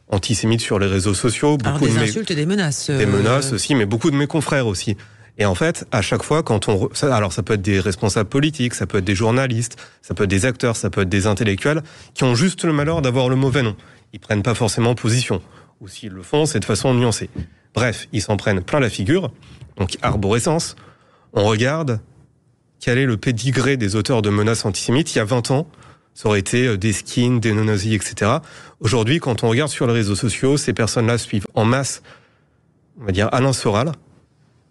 [SPEAKER 3] antisémites sur les réseaux sociaux. Beaucoup des insultes
[SPEAKER 2] et des menaces. Euh, des menaces
[SPEAKER 3] euh, aussi, mais beaucoup de mes confrères aussi. Et en fait, à chaque fois, quand on... Alors ça peut être des responsables politiques, ça peut être des journalistes, ça peut être des acteurs, ça peut être des intellectuels, qui ont juste le malheur d'avoir le mauvais nom. Ils prennent pas forcément position. Ou s'ils le font, c'est de façon nuancée. Bref, ils s'en prennent plein la figure. Donc arborescence, on regarde quel est le pédigré des auteurs de menaces antisémites il y a 20 ans ça aurait été euh, des skins, des non-nazis, etc. Aujourd'hui, quand on regarde sur les réseaux sociaux, ces personnes-là suivent en masse, on va dire, Alain Soral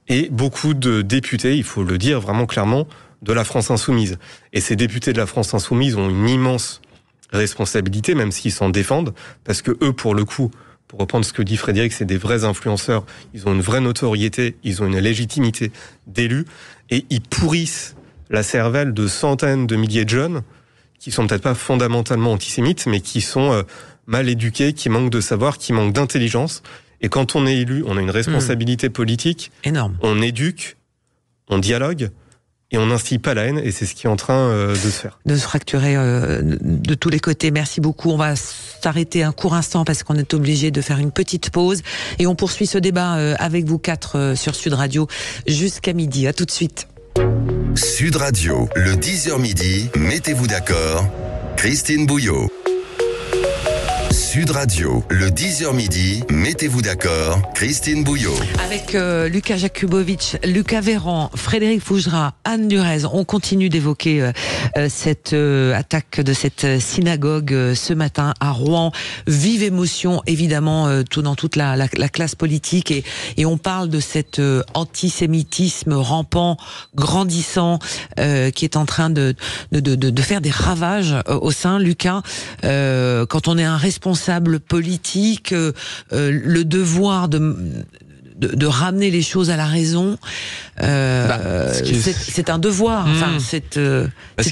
[SPEAKER 3] et beaucoup de députés, il faut le dire vraiment clairement, de la France insoumise. Et ces députés de la France insoumise ont une immense responsabilité, même s'ils s'en défendent, parce que eux, pour le coup, pour reprendre ce que dit Frédéric, c'est des vrais influenceurs, ils ont une vraie notoriété, ils ont une légitimité d'élus, et ils pourrissent la cervelle de centaines de milliers de jeunes qui sont peut-être pas fondamentalement antisémites, mais qui sont euh, mal éduqués, qui manquent de savoir, qui manquent d'intelligence. Et quand on est élu, on a une responsabilité hmm. politique. Énorme. On éduque, on dialogue et on n'incite pas la haine, et c'est ce qui est en train euh, de se faire.
[SPEAKER 2] De se fracturer euh, de tous les côtés. Merci beaucoup. On va s'arrêter un court instant parce qu'on est obligé de faire une petite pause. Et on poursuit ce débat avec vous quatre sur Sud Radio jusqu'à midi. À tout de suite.
[SPEAKER 1] Sud Radio, le 10h midi, mettez-vous d'accord. Christine Bouillot. Sud Radio. Le 10h midi, mettez-vous d'accord, Christine Bouillot.
[SPEAKER 2] Avec euh, Lucas Jakubovic, Lucas Véran, Frédéric Fougera, Anne Durez, on continue d'évoquer euh, euh, cette attaque de cette synagogue ce matin à Rouen. Vive émotion, évidemment, tout dans toute la, classe politique. Et, et, on parle de cet antisémitisme rampant, grandissant, qui est en train de, de, de faire des ravages au sein, Lucas, quand on est un responsable responsables politique, euh, euh, le devoir de, de, ramener les choses à la raison, euh, bah, c'est un devoir, hmm. c'est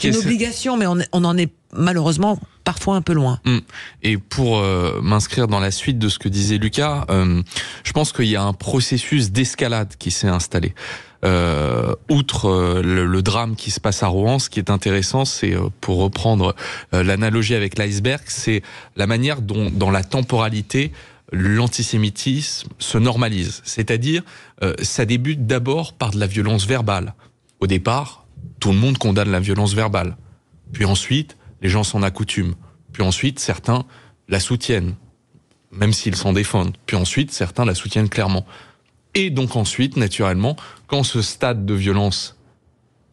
[SPEAKER 2] une obligation, mais on, en est malheureusement parfois un peu loin.
[SPEAKER 4] Hmm. Et pour m'inscrire dans la suite de ce que disait Lucas, je pense qu'il y a un processus d'escalade qui s'est installé. Euh, outre euh, le, drame qui se passe à Rouen, ce qui est intéressant, c'est euh, pour reprendre l'analogie avec l'iceberg, c'est la manière dont, dans la temporalité, l'antisémitisme se normalise. C'est-à-dire, ça débute d'abord par de la violence verbale. Au départ, tout le monde condamne la violence verbale. Puis ensuite, les gens s'en accoutument. Puis ensuite, certains la soutiennent, même s'ils s'en défendent. Puis ensuite, certains la soutiennent clairement. Et donc ensuite, naturellement, quand ce stade de violence,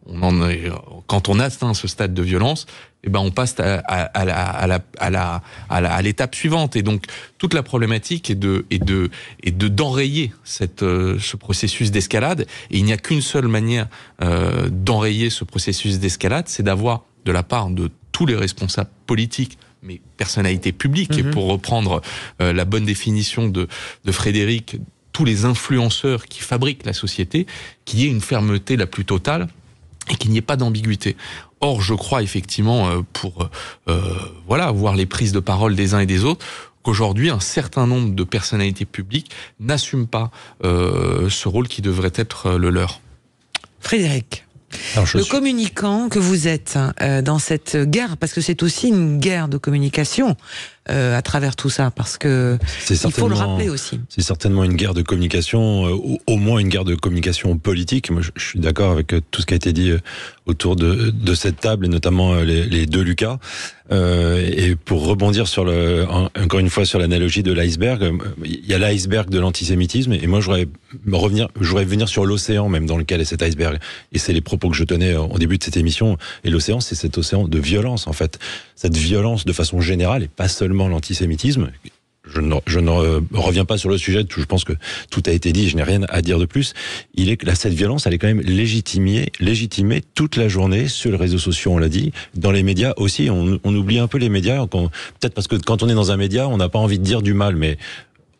[SPEAKER 4] on en est, quand on atteint ce stade de violence, eh ben on passe à, à, la, à, la, à, la, à, l'étape suivante. Et donc toute la problématique est de est de et de d'enrayer cette euh, ce processus d'escalade. Et il n'y a qu'une seule manière euh, d'enrayer ce processus d'escalade, c'est d'avoir de la part de tous les responsables politiques mais personnalités publiques, et mm-hmm. pour reprendre euh, la bonne définition de, de Frédéric tous les influenceurs qui fabriquent la société, qu'il y ait une fermeté la plus totale et qu'il n'y ait pas d'ambiguïté. Or, je crois effectivement, euh, pour euh, voilà, voir les prises de parole des uns et des autres, qu'aujourd'hui, un certain nombre de personnalités publiques n'assument pas euh, ce rôle qui devrait être le leur.
[SPEAKER 2] Frédéric. le communicant que vous êtes dans cette guerre, parce que c'est aussi une guerre de communication, euh, à travers tout ça, parce que il faut le rappeler aussi.
[SPEAKER 5] C'est certainement une guerre de communication, euh, au, au, moins une guerre de communication politique. Moi, je, suis d'accord avec euh, tout ce qui a été dit autour de, de cette table, et notamment les, deux Lucas. Euh, et pour rebondir sur le, encore une fois sur l'analogie de l'iceberg, il y a l'iceberg de l'antisémitisme, et moi j'aurais revenir, j'aurais venir sur l'océan même dans lequel est cet iceberg. Et c'est les propos que je tenais au début de cette émission. Et l'océan, c'est cet océan de violence en fait, cette violence de façon générale et pas seulement l'antisémitisme. Je ne, reviens pas sur le sujet, je pense que tout a été dit, je n'ai rien à dire de plus. Il est que cette violence, elle est quand même légitimée, légitimée toute la journée sur les réseaux sociaux, on l'a dit, dans les médias aussi. on, oublie un peu les médias, peut-être parce que quand on est dans un média, on n'a pas envie de dire du mal, mais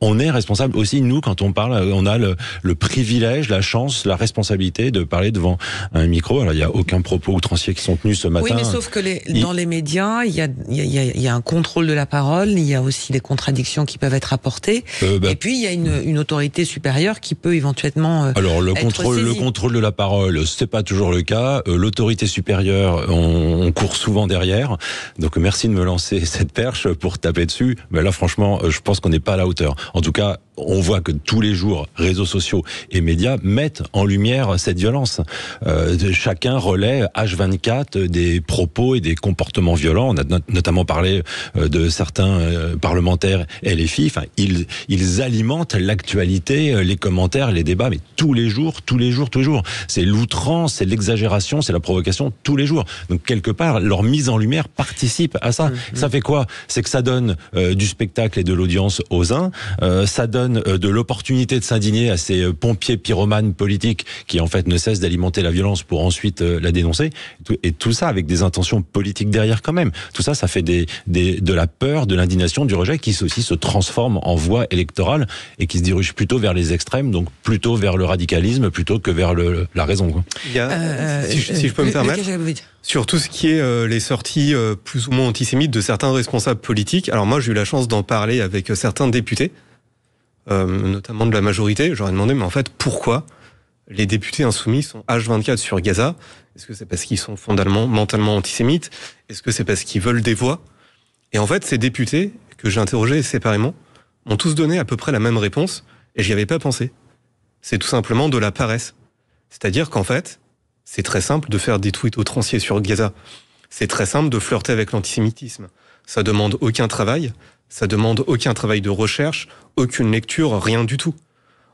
[SPEAKER 5] on est responsable aussi, nous, quand on parle, euh, on a le, privilège, la chance, la responsabilité de parler devant un micro. Alors, il n'y a aucun propos outrancier qui sont tenus ce matin. Oui, mais sauf que les, dans
[SPEAKER 2] les médias, il y, a, il, un contrôle de la parole, il y a aussi des contradictions qui peuvent être apportées. Euh, bah, Et puis, il y a une, autorité supérieure qui peut éventuellement. Euh, Alors, le, contrôle, le
[SPEAKER 5] contrôle de la parole, c'est pas toujours le cas. L'autorité supérieure, on, on, court souvent derrière. Donc, merci de me lancer cette perche pour taper dessus. Mais là, franchement, je pense qu'on n'est pas à la hauteur. En tout cas, on voit que tous les jours, réseaux sociaux et médias mettent en lumière cette violence. Euh, chacun relaie H24 des propos et des comportements violents. On a notamment parlé euh, de certains euh, parlementaires LFI. Enfin, ils, ils alimentent l'actualité, les commentaires, les débats, mais tous les jours, tous les jours, tous les jours. C'est l'outrance, c'est l'exagération, c'est la provocation tous les jours. Donc quelque part, leur mise en lumière participe à ça. Mmh, mmh. Ça fait quoi C'est que ça donne du spectacle et de l'audience aux uns. ça donne euh, de l'opportunité de s'indigner à ces euh, pompiers pyromanes politiques qui en fait ne cessent d'alimenter la violence pour ensuite euh, la dénoncer. Et tout ça avec des intentions politiques derrière quand même. Tout ça, ça fait de la peur, de l'indignation, du rejet qui aussi se transforme en voie électorale et qui se dirige plutôt vers les extrêmes, donc plutôt vers le radicalisme plutôt que vers la raison.
[SPEAKER 3] si, je, peux me permettre, sur tout ce qui est les sorties plus ou moins antisémites de certains responsables politiques. Alors moi, j'ai eu la chance d'en parler avec certains députés euh, notamment de la majorité. J'aurais demandé, mais en fait, pourquoi les députés insoumis sont H24 sur Gaza Est-ce que c'est parce qu'ils sont fondamentalement antisémites Est-ce que c'est parce qu'ils veulent des voix Et en fait, ces députés que j'ai interrogés séparément m'ont tous donné à peu près la même réponse, et j'y avais pas pensé. C'est tout simplement de la paresse. C'est-à-dire qu'en fait, c'est très simple de faire des tweets aux sur Gaza. C'est très simple de flirter avec l'antisémitisme. Ça demande aucun travail, ça demande aucun travail de recherche, aucune lecture, rien du tout.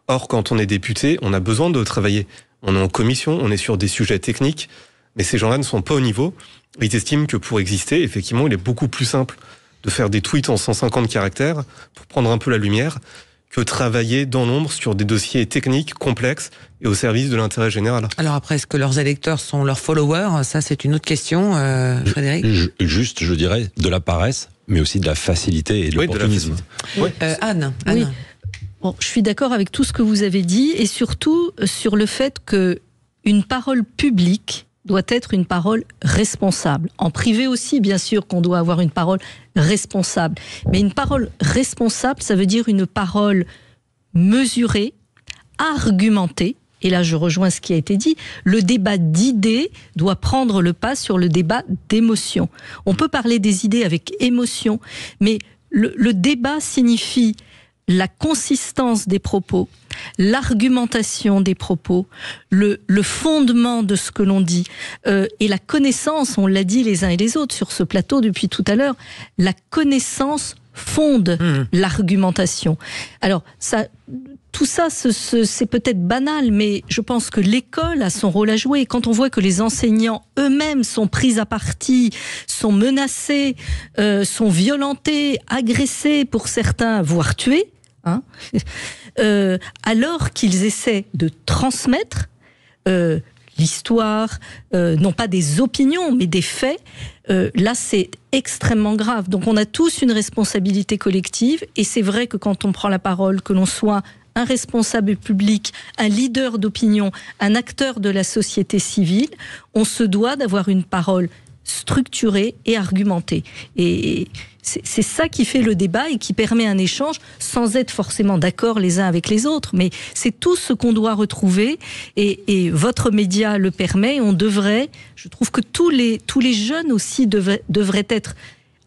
[SPEAKER 3] Or, quand on est député, on a besoin de travailler. On est en commission, on est sur des sujets techniques, mais ces gens-là ne sont pas au niveau. Ils estiment que pour exister, effectivement, il est beaucoup plus simple de faire des tweets en 150 caractères pour prendre un peu la lumière que travailler dans l'ombre sur des dossiers techniques complexes et au service de l'intérêt général.
[SPEAKER 2] Alors après, est-ce que leurs électeurs sont leurs followers Ça, c'est une autre question, euh, Frédéric.
[SPEAKER 5] Juste, je dirais, de la paresse mais aussi de la facilité et de l'opportunisme.
[SPEAKER 6] Euh, Anne, Anne. Bon, je suis d'accord avec tout ce que vous avez dit et surtout sur le fait que une parole publique doit être une parole responsable. En privé aussi, bien sûr, qu'on doit avoir une parole responsable. Mais une parole responsable, ça veut dire une parole mesurée, argumentée, et là je rejoins ce qui a été dit, le débat d'idées doit prendre le pas sur le débat d'émotions. On peut parler des idées avec émotion, mais le, débat signifie la consistance des propos, l'argumentation des propos, le, fondement de ce que l'on dit euh, et la connaissance, on l'a dit les uns et les autres sur ce plateau depuis tout à l'heure, la connaissance fonde mmh. l'argumentation. Alors, ça, tout ça, c'est peut-être banal, mais je pense que l'école a son rôle à jouer. Quand on voit que les enseignants eux-mêmes sont pris à partie, sont menacés, euh, sont violentés, agressés pour certains, voire tués, hein, euh, alors qu'ils essaient de transmettre euh, l'histoire, euh, non pas des opinions, mais des faits, euh, là c'est extrêmement grave. Donc on a tous une responsabilité collective, et c'est vrai que quand on prend la parole, que l'on soit un responsable public, un leader d'opinion, un acteur de la société civile, on se doit d'avoir une parole structurée et argumentée. Et, c'est ça qui fait le débat et qui permet un échange sans être forcément d'accord les uns avec les autres. Mais c'est tout ce qu'on doit retrouver et, votre média le permet. On devrait, je trouve que tous les, tous les jeunes aussi devraient, devraient être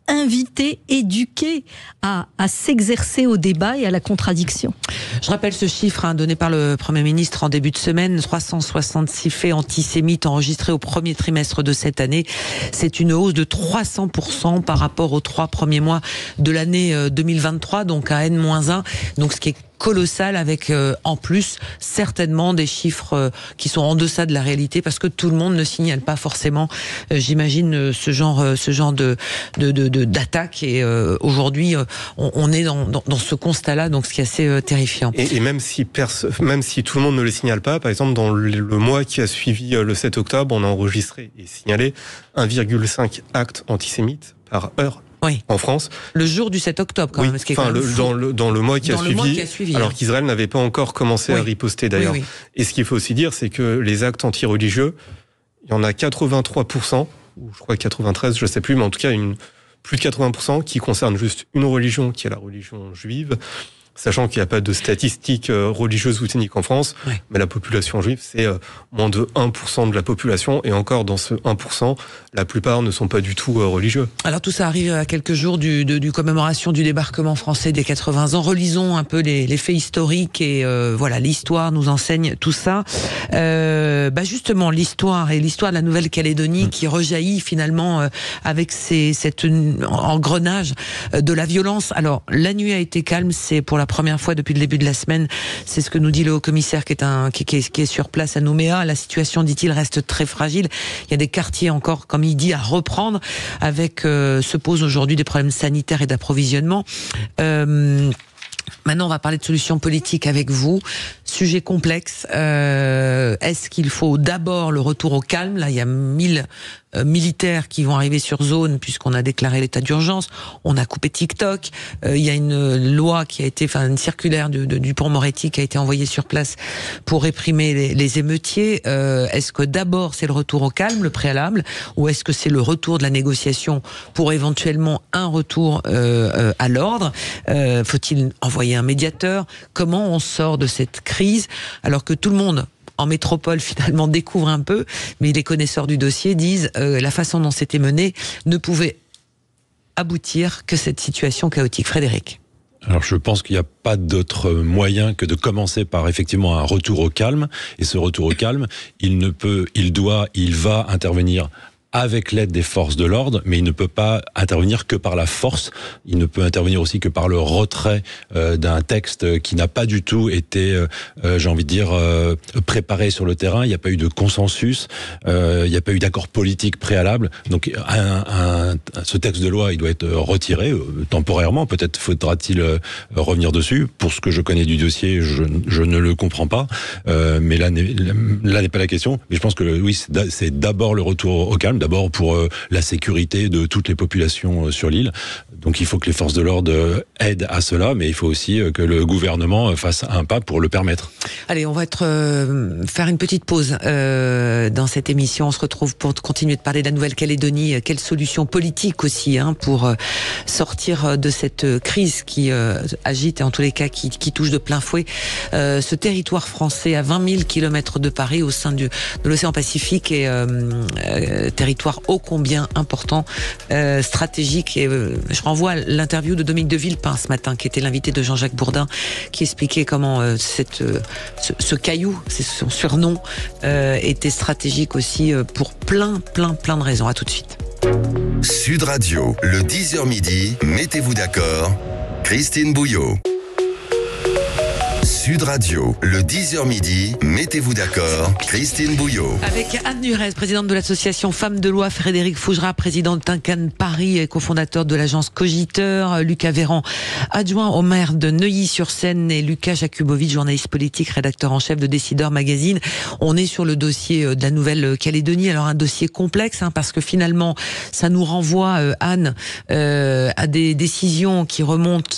[SPEAKER 6] invité, éduquer à, s'exercer au débat et à la contradiction. Je rappelle ce
[SPEAKER 2] chiffre hein, donné par le Premier ministre en début de semaine, 366 faits antisémites enregistrés au premier trimestre de cette année. C'est une hausse de 300% par rapport aux trois premiers mois de l'année 2023, euh, donc à N-1, donc ce qui est colossal avec euh, en plus certainement des chiffres euh, qui sont en deçà de la réalité parce que tout le monde ne signale pas forcément, euh, j'imagine, ce genre, ce genre de, de, de, d'attaque. Et aujourd'hui, on, est dans, dans, ce constat-là, donc ce qui est assez terrifiant. Et, même,
[SPEAKER 3] si même si tout le monde ne le signale pas, par exemple, dans le, le mois qui a suivi le 7 octobre, on a enregistré et signalé 1,5 acte antisémite par heure
[SPEAKER 2] oui. en France. Le jour du 7 octobre, quand même. enfin, dans, le, dans, le, mois qui, a, suivi, alors hein.
[SPEAKER 3] qu'Israël n'avait pas encore commencé à riposter d'ailleurs. Et ce qu'il faut aussi dire, c'est que les actes anti-religieux, il y en a 83%, ou je crois 93, je ne sais plus, mais en tout cas une, plus de 80% qui concernent juste une religion, qui est la religion juive sachant qu'il n'y a pas de statistiques euh, religieuses ou ethniques en France, mais la population juive, c'est euh, moins de 1% de la population, et encore dans ce 1%, la plupart ne sont pas du tout euh, religieux.
[SPEAKER 2] Alors tout ça arrive à quelques jours du, commémoration du débarquement français des 80 ans. Relisons un peu les, faits historiques, et voilà, l'histoire nous enseigne tout ça. Bah, justement, l'histoire, et l'histoire de la Nouvelle-Calédonie mm. qui rejaillit finalement avec cet engrenage de la violence. Alors, la nuit a été calme, c'est pour la la première fois depuis le début de la semaine. C'est ce que nous dit le haut-commissaire qui, est qui, est, sur place à Nouméa. La situation, dit-il, reste très fragile. Il y a des quartiers encore, comme il dit, à reprendre. Avec euh, se posent aujourd'hui des problèmes sanitaires et d'approvisionnement. Euh, Maintenant, on va parler de solutions politiques avec vous. Sujet complexe. Euh, Est-ce qu'il faut d'abord le retour au calme Là, il y a mille euh, militaires qui vont arriver sur zone puisqu'on a déclaré l'état d'urgence. On a coupé TikTok. Euh, il y a une loi qui a été, enfin une circulaire de, du pont Moretti qui a été envoyée sur place pour réprimer les, émeutiers. Euh, est-ce que d'abord c'est le retour au calme, le préalable, ou est-ce que c'est le retour de la négociation pour éventuellement un retour à l'ordre Faut-il envoyer un médiateur Comment on sort de cette crise alors que tout le monde en métropole finalement découvre un peu, mais les connaisseurs du dossier disent euh, la façon dont c'était mené ne pouvait aboutir que cette situation chaotique. Frédéric.
[SPEAKER 5] Alors je pense qu'il n'y a pas d'autre moyen que de commencer par effectivement un retour au calme. Et ce retour au calme, il ne peut, il doit, il va intervenir avec l'aide des forces de l'ordre, mais il ne peut pas intervenir que par la force. Il ne peut intervenir aussi que par le retrait euh, d'un texte qui n'a pas du tout été, euh, euh, j'ai envie de dire, préparé sur le terrain. Il n'y a pas eu de consensus, il n'y a pas eu d'accord politique préalable. Donc, un, ce texte de loi, il doit être retiré temporairement. Peut-être faudra-t-il revenir dessus. Pour ce que je connais du dossier, je, je ne le comprends pas. mais là, là n'est pas la question. Mais je pense que oui, c'est d'abord le retour au calme. D'abord pour euh, la sécurité de toutes les populations euh, sur l'île, donc il faut que les forces de l'ordre aident à cela, mais il faut aussi euh, que le gouvernement euh, fasse un pas pour le permettre.
[SPEAKER 2] Allez, on va être, euh, faire une petite pause euh, dans cette émission. On se retrouve pour continuer de parler de la Nouvelle-Calédonie. Quelle solution politique aussi hein, pour sortir de cette crise qui agite et en tous les cas qui, touche de plein fouet ce territoire français à 20 000 km de Paris au sein du, de l'océan Pacifique et territoire ô combien important, stratégique et je crois on voit l'interview de Dominique de Villepin ce matin, qui était l'invité de Jean-Jacques Bourdin, qui expliquait comment euh, cette, euh, ce, caillou, c'est son surnom, euh, était stratégique aussi pour plein, plein, plein de raisons. À tout de suite.
[SPEAKER 1] Sud Radio, le 10h midi, mettez-vous d'accord. Christine Bouillot. Sud Radio. Le 10h midi, mettez-vous d'accord, Christine Bouillot.
[SPEAKER 2] Avec Anne Nurez, présidente de l'association Femmes de Loi, Frédéric Fougera, président de Tincan Paris et cofondateur de l'agence Cogiteur, Lucas Véran, adjoint au maire de Neuilly-sur-Seine et Lucas Jakubovic, journaliste politique, rédacteur en chef de Décideur Magazine. On est sur le dossier euh, de la Nouvelle-Calédonie, alors un dossier complexe, hein, parce que finalement, ça nous renvoie, euh, Anne, euh, à des décisions qui remontent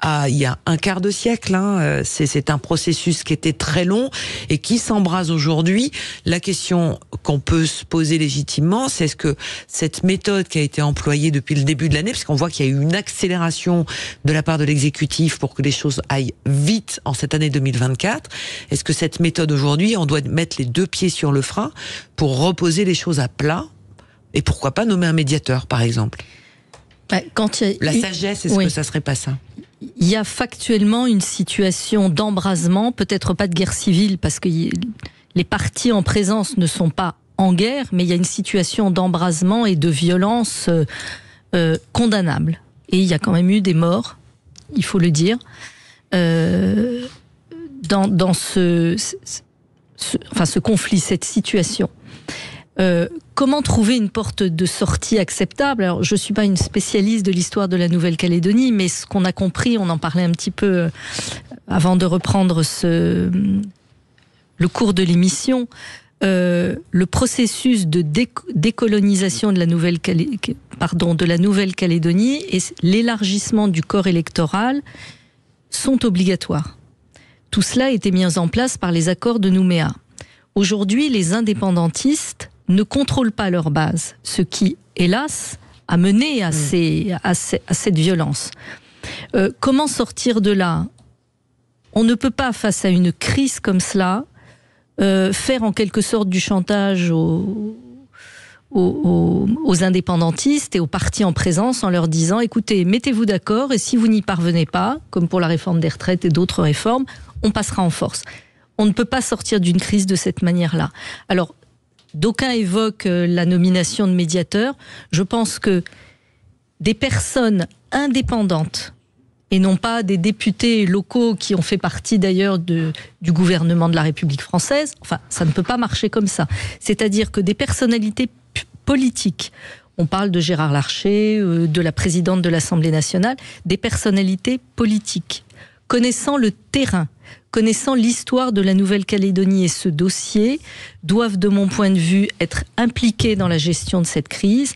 [SPEAKER 2] ah, il y a un quart de siècle. Hein, euh, c'est un processus qui était très long et qui s'embrase aujourd'hui. La question qu'on peut se poser légitimement, c'est est-ce que cette méthode qui a été employée depuis le début de l'année, parce qu'on voit qu'il y a eu une accélération de la part de l'exécutif pour que les choses aillent vite en cette année 2024, est-ce que cette méthode aujourd'hui, on doit mettre les deux pieds sur le frein pour reposer les choses à plat et pourquoi pas nommer un médiateur, par exemple
[SPEAKER 6] bah, quand La sagesse, est-ce que ça serait pas ça il y a factuellement une situation d'embrasement, peut-être pas de guerre civile, parce que les partis en présence ne sont pas en guerre, mais il y a une situation d'embrasement et de violence euh, euh, condamnable. Et il y a quand même eu des morts, il faut le dire, euh, dans, enfin, ce conflit, cette situation. Comment trouver une porte de sortie acceptable je ne suis pas une spécialiste de l'histoire de la Nouvelle-Calédonie, mais ce qu'on a compris, on en parlait un petit peu euh, avant de reprendre ce, le cours de l'émission. Euh, le processus de décolonisation de la Nouvelle-Calédonie et l'élargissement du corps électoral sont obligatoires. Tout cela a été mis en place par les accords de Nouméa. Aujourd'hui, les indépendantistes ne contrôlent pas leur base, ce qui, hélas, a mené à, mm. cette violence. Euh, comment sortir de là On ne peut pas, face à une crise comme cela, euh, faire en quelque sorte du chantage aux, aux, indépendantistes et aux partis en présence en leur disant écoutez, mettez-vous d'accord et si vous n'y parvenez pas, comme pour la réforme des retraites et d'autres réformes, on passera en force. On ne peut pas sortir d'une crise de cette manière-là. Alors, D'aucuns évoquent euh, la nomination de médiateur. Je pense que des personnes indépendantes et non pas des députés locaux qui ont fait partie d'ailleurs du gouvernement de la République française. Enfin, ça ne peut pas marcher comme ça. C'est-à-dire que des personnalités politiques, on parle de Gérard Larcher, euh, de la présidente de l'Assemblée nationale, des personnalités politiques connaissant le terrain, connaissant l'histoire de la Nouvelle-Calédonie et ce dossier, doivent, de mon point de vue, être impliqués dans la gestion de cette crise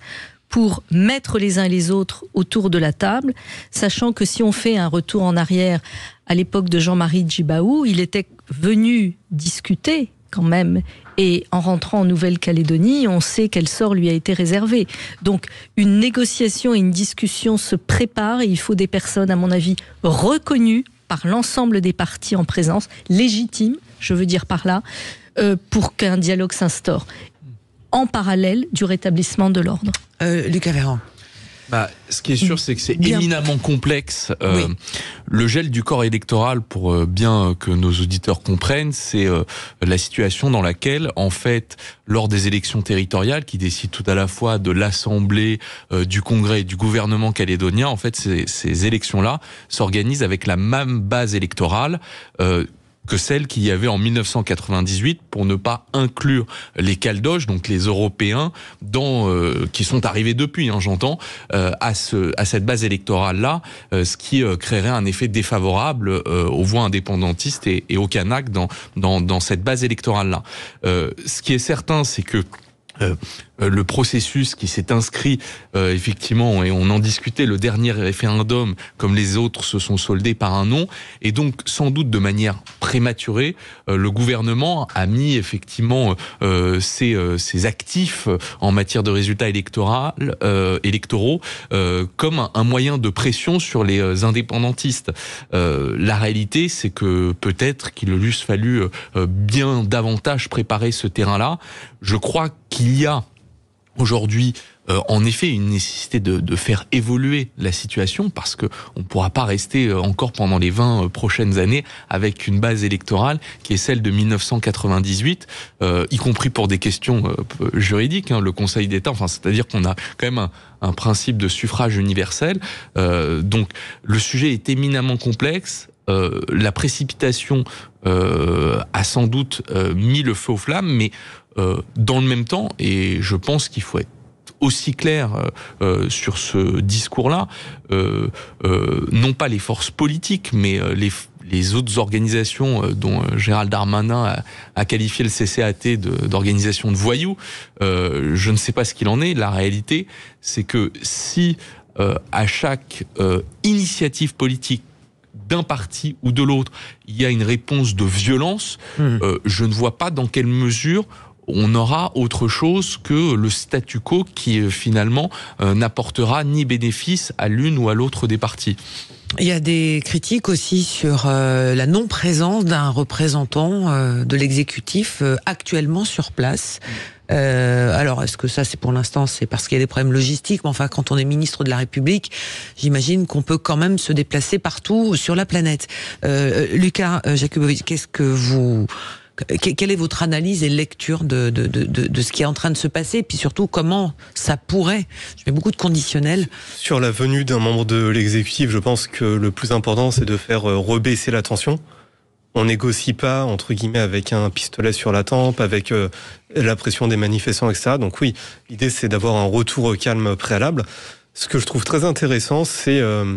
[SPEAKER 6] pour mettre les uns et les autres autour de la table, sachant que si on fait un retour en arrière à l'époque de Jean-Marie Djibaou, il était venu discuter quand même. Et en rentrant en Nouvelle-Calédonie, on sait quel sort lui a été réservé. Donc une négociation et une discussion se préparent et il faut des personnes, à mon avis, reconnues par l'ensemble des partis en présence, légitime, je veux dire par là, euh, pour qu'un dialogue s'instaure en parallèle du rétablissement de l'ordre. Euh, Lucas Véran.
[SPEAKER 4] Bah, ce qui est sûr, c'est que c'est éminemment complexe. Euh, le gel du corps électoral, pour euh, bien que nos auditeurs comprennent, c'est euh, la situation dans laquelle, en fait, lors des élections territoriales, qui décident tout à la fois de l'Assemblée, du Congrès et du gouvernement calédonien, en fait, ces, ces élections-là s'organisent avec la même base électorale que celle qu'il y avait en 1998 pour ne pas inclure les caldoches, donc les Européens, dans, euh, qui sont arrivés depuis, hein, j'entends, euh, à, ce, à cette base électorale-là, euh, ce qui créerait un effet défavorable aux voix indépendantistes et, et aux Kanaks dans, dans, dans cette base électorale-là. ce qui est certain, c'est que euh, le processus qui s'est inscrit, euh, effectivement, et on en discutait, le dernier référendum, comme les autres, se sont soldés par un non. Et donc, sans doute de manière prématurée, euh, le gouvernement a mis effectivement ses, actifs en matière de résultats électoraux comme un moyen de pression sur les indépendantistes. la réalité, c'est que peut-être qu'il eût fallu bien davantage préparer ce terrain-là. Je crois qu'il y a aujourd'hui, euh, en effet, une nécessité de, de, faire évoluer la situation parce que on ne pourra pas rester euh, encore pendant les 20 euh, prochaines années avec une base électorale qui est celle de 1998, y compris pour des questions juridiques. Hein, le Conseil d'État, enfin, c'est-à-dire qu'on a quand même un, un, principe de suffrage universel. donc, le sujet est éminemment complexe. la précipitation a sans doute mis le feu aux flammes, mais euh, dans le même temps, et je pense qu'il faut être aussi clair euh, euh, sur ce discours-là, euh, non pas les forces politiques, mais les, autres organisations dont Gérald Darmanin a, qualifié le CCAT d'organisation de, voyous, je ne sais pas ce qu'il en est. La réalité, c'est que si à chaque initiative politique d'un parti ou de l'autre, il y a une réponse de violence, mmh. je ne vois pas dans quelle mesure on aura autre chose que le statu quo qui euh, finalement euh, n'apportera ni bénéfice à l'une ou à l'autre des parties.
[SPEAKER 2] Il y a des critiques aussi sur euh, la non-présence d'un représentant de l'exécutif actuellement sur place. alors, est-ce que ça, c'est pour l'instant, c'est parce qu'il y a des problèmes logistiques, mais enfin, quand on est ministre de la République, j'imagine qu'on peut quand même se déplacer partout sur la planète. Lucas Jakubowicz, qu'est-ce que vous quelle est votre analyse et lecture de, de, de, ce qui est en train de se passer Et puis surtout, comment ça pourrait Je mets beaucoup de conditionnels.
[SPEAKER 3] Sur la venue d'un membre de l'exécutif, je pense que le plus important, c'est de faire euh, rebaisser la tension. On négocie pas, entre guillemets, avec un pistolet sur la tempe, avec euh, la pression des manifestants, etc. Donc oui, l'idée, c'est d'avoir un retour calme préalable. Ce que je trouve très intéressant, c'est... Euh,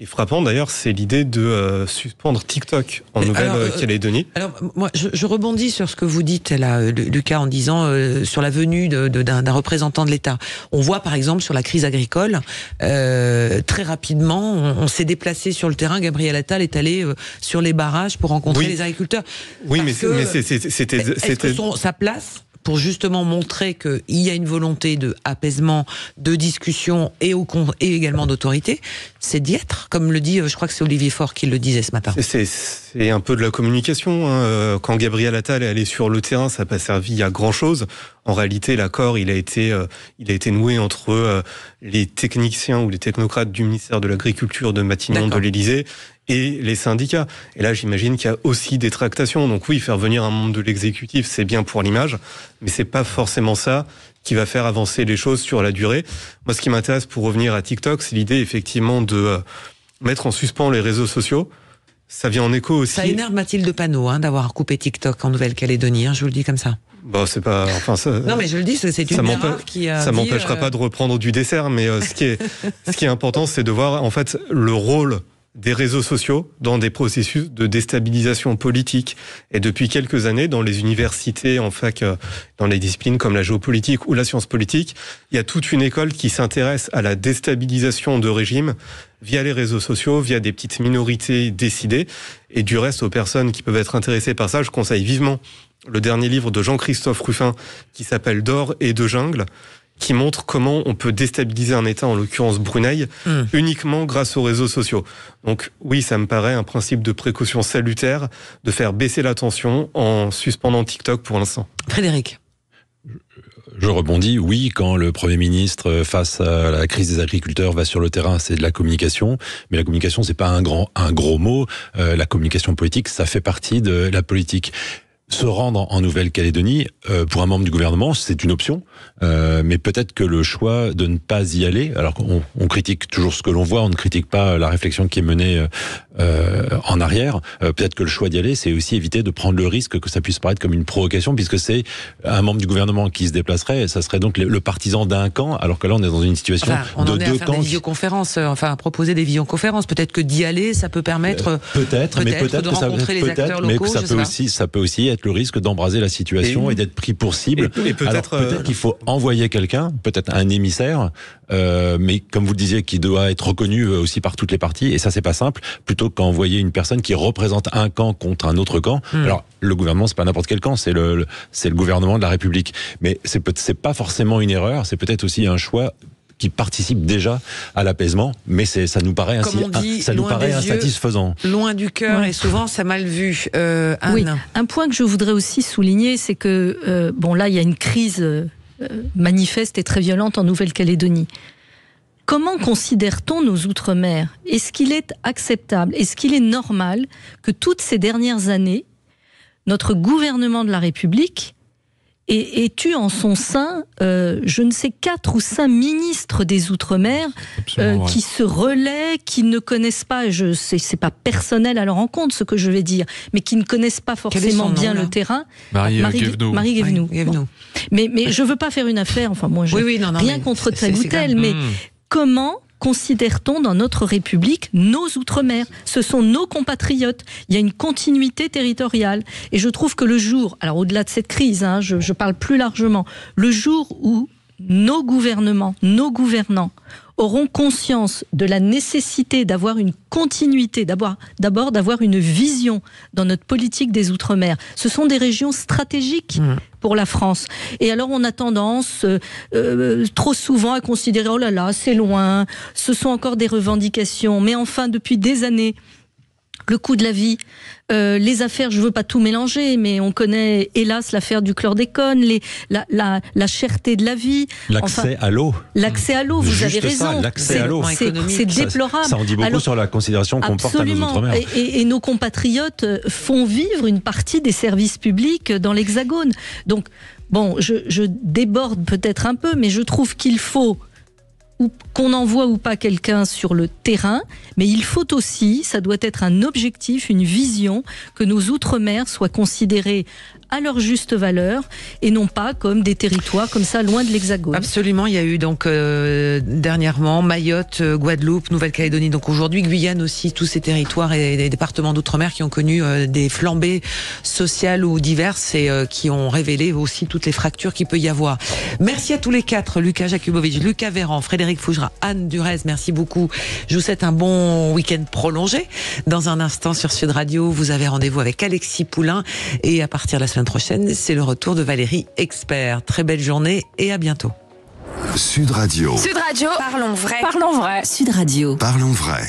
[SPEAKER 3] et frappant d'ailleurs, c'est l'idée de euh, suspendre TikTok en euh, Nouvelle-Calédonie.
[SPEAKER 2] Alors, alors, moi, je, je, rebondis sur ce que vous dites là, euh, Lucas, en disant sur la venue d'un représentant de l'État. On voit par exemple sur la crise agricole, très rapidement, on, s'est déplacé sur le terrain. Gabriel Attal est allé sur les barrages pour rencontrer les agriculteurs.
[SPEAKER 3] Oui, mais, c'était. est sa
[SPEAKER 2] place pour justement montrer qu'il y a une volonté de apaisement, de discussion et, également d'autorité, c'est d'y être, comme le dit, euh, je crois que c'est Olivier Faure qui le disait ce matin. C'est
[SPEAKER 3] un peu de la communication. Hein, euh, quand Gabriel Attal est allé sur le terrain, ça n'a pas servi à grand-chose. En réalité, l'accord, il, a été, euh, il a été noué entre les techniciens ou les technocrates du ministère de l'Agriculture, de Matignon, de l'Élysée, et les syndicats. Et là, j'imagine qu'il y a aussi des tractations. Donc oui, faire venir un membre de l'exécutif, c'est bien pour l'image, mais c'est pas forcément ça qui va faire avancer les choses sur la durée. Moi, ce qui m'intéresse pour revenir à TikTok, c'est l'idée effectivement de euh, mettre en suspens les réseaux sociaux. Ça vient en écho aussi. Ça énerve
[SPEAKER 2] Mathilde Panot hein, d'avoir coupé TikTok en Nouvelle-Calédonie, hein, je vous le dis comme ça.
[SPEAKER 3] Bon, bah, c'est pas. Enfin, ça, non, mais je
[SPEAKER 2] le dis, c'est une erreur qui. A euh, ça m'empêchera euh,
[SPEAKER 3] pas de reprendre du dessert, mais ce qui est, ce qui est important, c'est de voir en fait le rôle des réseaux sociaux dans des processus de déstabilisation politique. Et depuis quelques années, dans les universités, en fac, euh, dans les disciplines comme la géopolitique ou la science politique, il y a toute une école qui s'intéresse à la déstabilisation de régimes via les réseaux sociaux, via des petites minorités décidées. Et du reste, aux personnes qui peuvent être intéressées par ça, je conseille vivement le dernier livre de Jean-Christophe Ruffin qui s'appelle D'or et de jungle qui montre comment on peut déstabiliser un État, en l'occurrence Brunei, hmm. uniquement grâce aux réseaux sociaux. Donc oui, ça me paraît un principe de précaution salutaire de faire baisser la tension en suspendant TikTok pour l'instant.
[SPEAKER 2] Frédéric
[SPEAKER 5] je rebondis, oui, quand le Premier ministre, euh, face à la crise des agriculteurs, va sur le terrain, c'est de la communication. Mais la communication, c'est pas un grand, un gros mot. Euh, la communication politique, ça fait partie de la politique se rendre en Nouvelle-Calédonie, euh, pour un membre du gouvernement, c'est une option, euh, mais peut-être que le choix de ne pas y aller, alors qu'on critique toujours ce que l'on voit, on ne critique pas la réflexion qui est menée euh, euh, en arrière, euh, peut-être que le choix d'y aller, c'est aussi éviter de prendre le risque que ça puisse paraître comme une provocation, puisque c'est un membre du gouvernement qui se déplacerait, et ça serait donc le, partisan d'un camp, alors que là, on est dans une situation de deux Des
[SPEAKER 2] visioconférences, euh, enfin, à proposer des visioconférences. Peut-être que d'y aller, ça peut permettre. peut-être, mais peut-être que ça, peut locaux, mais ça peut aussi,
[SPEAKER 5] ça peut aussi être le risque d'embraser la situation et, d'être pris pour cible. Et, peut-être qu'il faut envoyer quelqu'un, peut-être un émissaire, mais comme vous le disiez, qui doit être reconnu aussi par toutes les parties, et ça, c'est pas simple. Plutôt plutôt qu'envoyer une personne qui représente un camp contre un autre camp. Hmm. Alors, le gouvernement, c'est pas n'importe quel camp, c'est le, c'est le gouvernement de la République. Mais c'est c'est pas forcément une erreur, c'est peut-être aussi un choix qui participe déjà à l'apaisement, mais ça nous paraît, ainsi, ça nous paraît insatisfaisant.
[SPEAKER 2] loin du cœur et souvent ça mal vu. Euh, oui.
[SPEAKER 6] Un point que je voudrais aussi souligner, c'est que euh, bon là il y a une crise. Euh, manifeste et très violente en Nouvelle-Calédonie. Comment considère-t-on nos outre-mer Est-ce qu'il est acceptable Est-ce qu'il est normal que toutes ces dernières années, notre gouvernement de la République ait eu en son sein, euh, je ne sais, quatre ou cinq ministres des Outre-mer euh, qui se relaient, qui ne connaissent pas, je sais, c'est pas personnel à leur encontre ce que je vais dire, mais qui ne connaissent pas forcément bien le terrain. Marie, euh, Marie Mais, mais je veux pas faire une affaire, enfin moi, je, rien contre Tagoutelle, mais, mais, mm. Comment considère-t-on dans notre République nos Outre-mer Ce sont nos compatriotes. Il y a une continuité territoriale. Et je trouve que le jour, alors au-delà de cette crise, hein, je parle plus largement, le jour où nos gouvernements, nos gouvernants auront conscience de la nécessité d'avoir une continuité, d'abord d'avoir une vision dans notre politique des Outre-mer. Ce sont des régions stratégiques. Mmh. Pour la France. Et alors on a tendance euh, euh, trop souvent à considérer oh là là c'est loin, ce sont encore des revendications. Mais enfin depuis des années, le coût de la vie, euh, les affaires, je ne veux pas tout mélanger, mais on connaît hélas l'affaire du chlordécone, les, la, cherté de la vie. L'accès à l'eau. L'accès à l'eau, vous avez raison. c'est déplorable. Ça, en dit beaucoup sur la considération qu'on porte à nos Et, nos compatriotes euh, font vivre une partie des services publics dans l'Hexagone. Donc, bon, je déborde peut-être un peu, mais je trouve qu'il faut qu'on envoie ou pas quelqu'un sur le terrain, mais il faut aussi, ça doit être un objectif, une vision, que nos outre-mer soient considérés à leur juste valeur et non pas comme des territoires comme ça loin de l'Hexagone.
[SPEAKER 2] Absolument, il y a eu donc euh, dernièrement Mayotte, euh, Guadeloupe, Nouvelle-Calédonie, donc aujourd'hui Guyane aussi, tous ces territoires et les départements d'outre-mer qui ont connu euh, des flambées sociales ou diverses et qui ont révélé aussi toutes les fractures qu'il peut y avoir. Merci à tous les quatre, Lucas jacubovic Lucas Véran, Frédéric Fougera, Anne Durez, merci beaucoup. Je vous souhaite un bon week-end prolongé. Dans un instant sur Sud Radio, vous avez rendez-vous avec Alexis Poulain et à partir de la semaine prochaine, c'est le retour de Valérie Expert. Très belle journée et à bientôt. Sud Radio. Sud
[SPEAKER 1] Radio. Parlons vrai.
[SPEAKER 2] Parlons vrai. Sud Radio. Parlons vrai.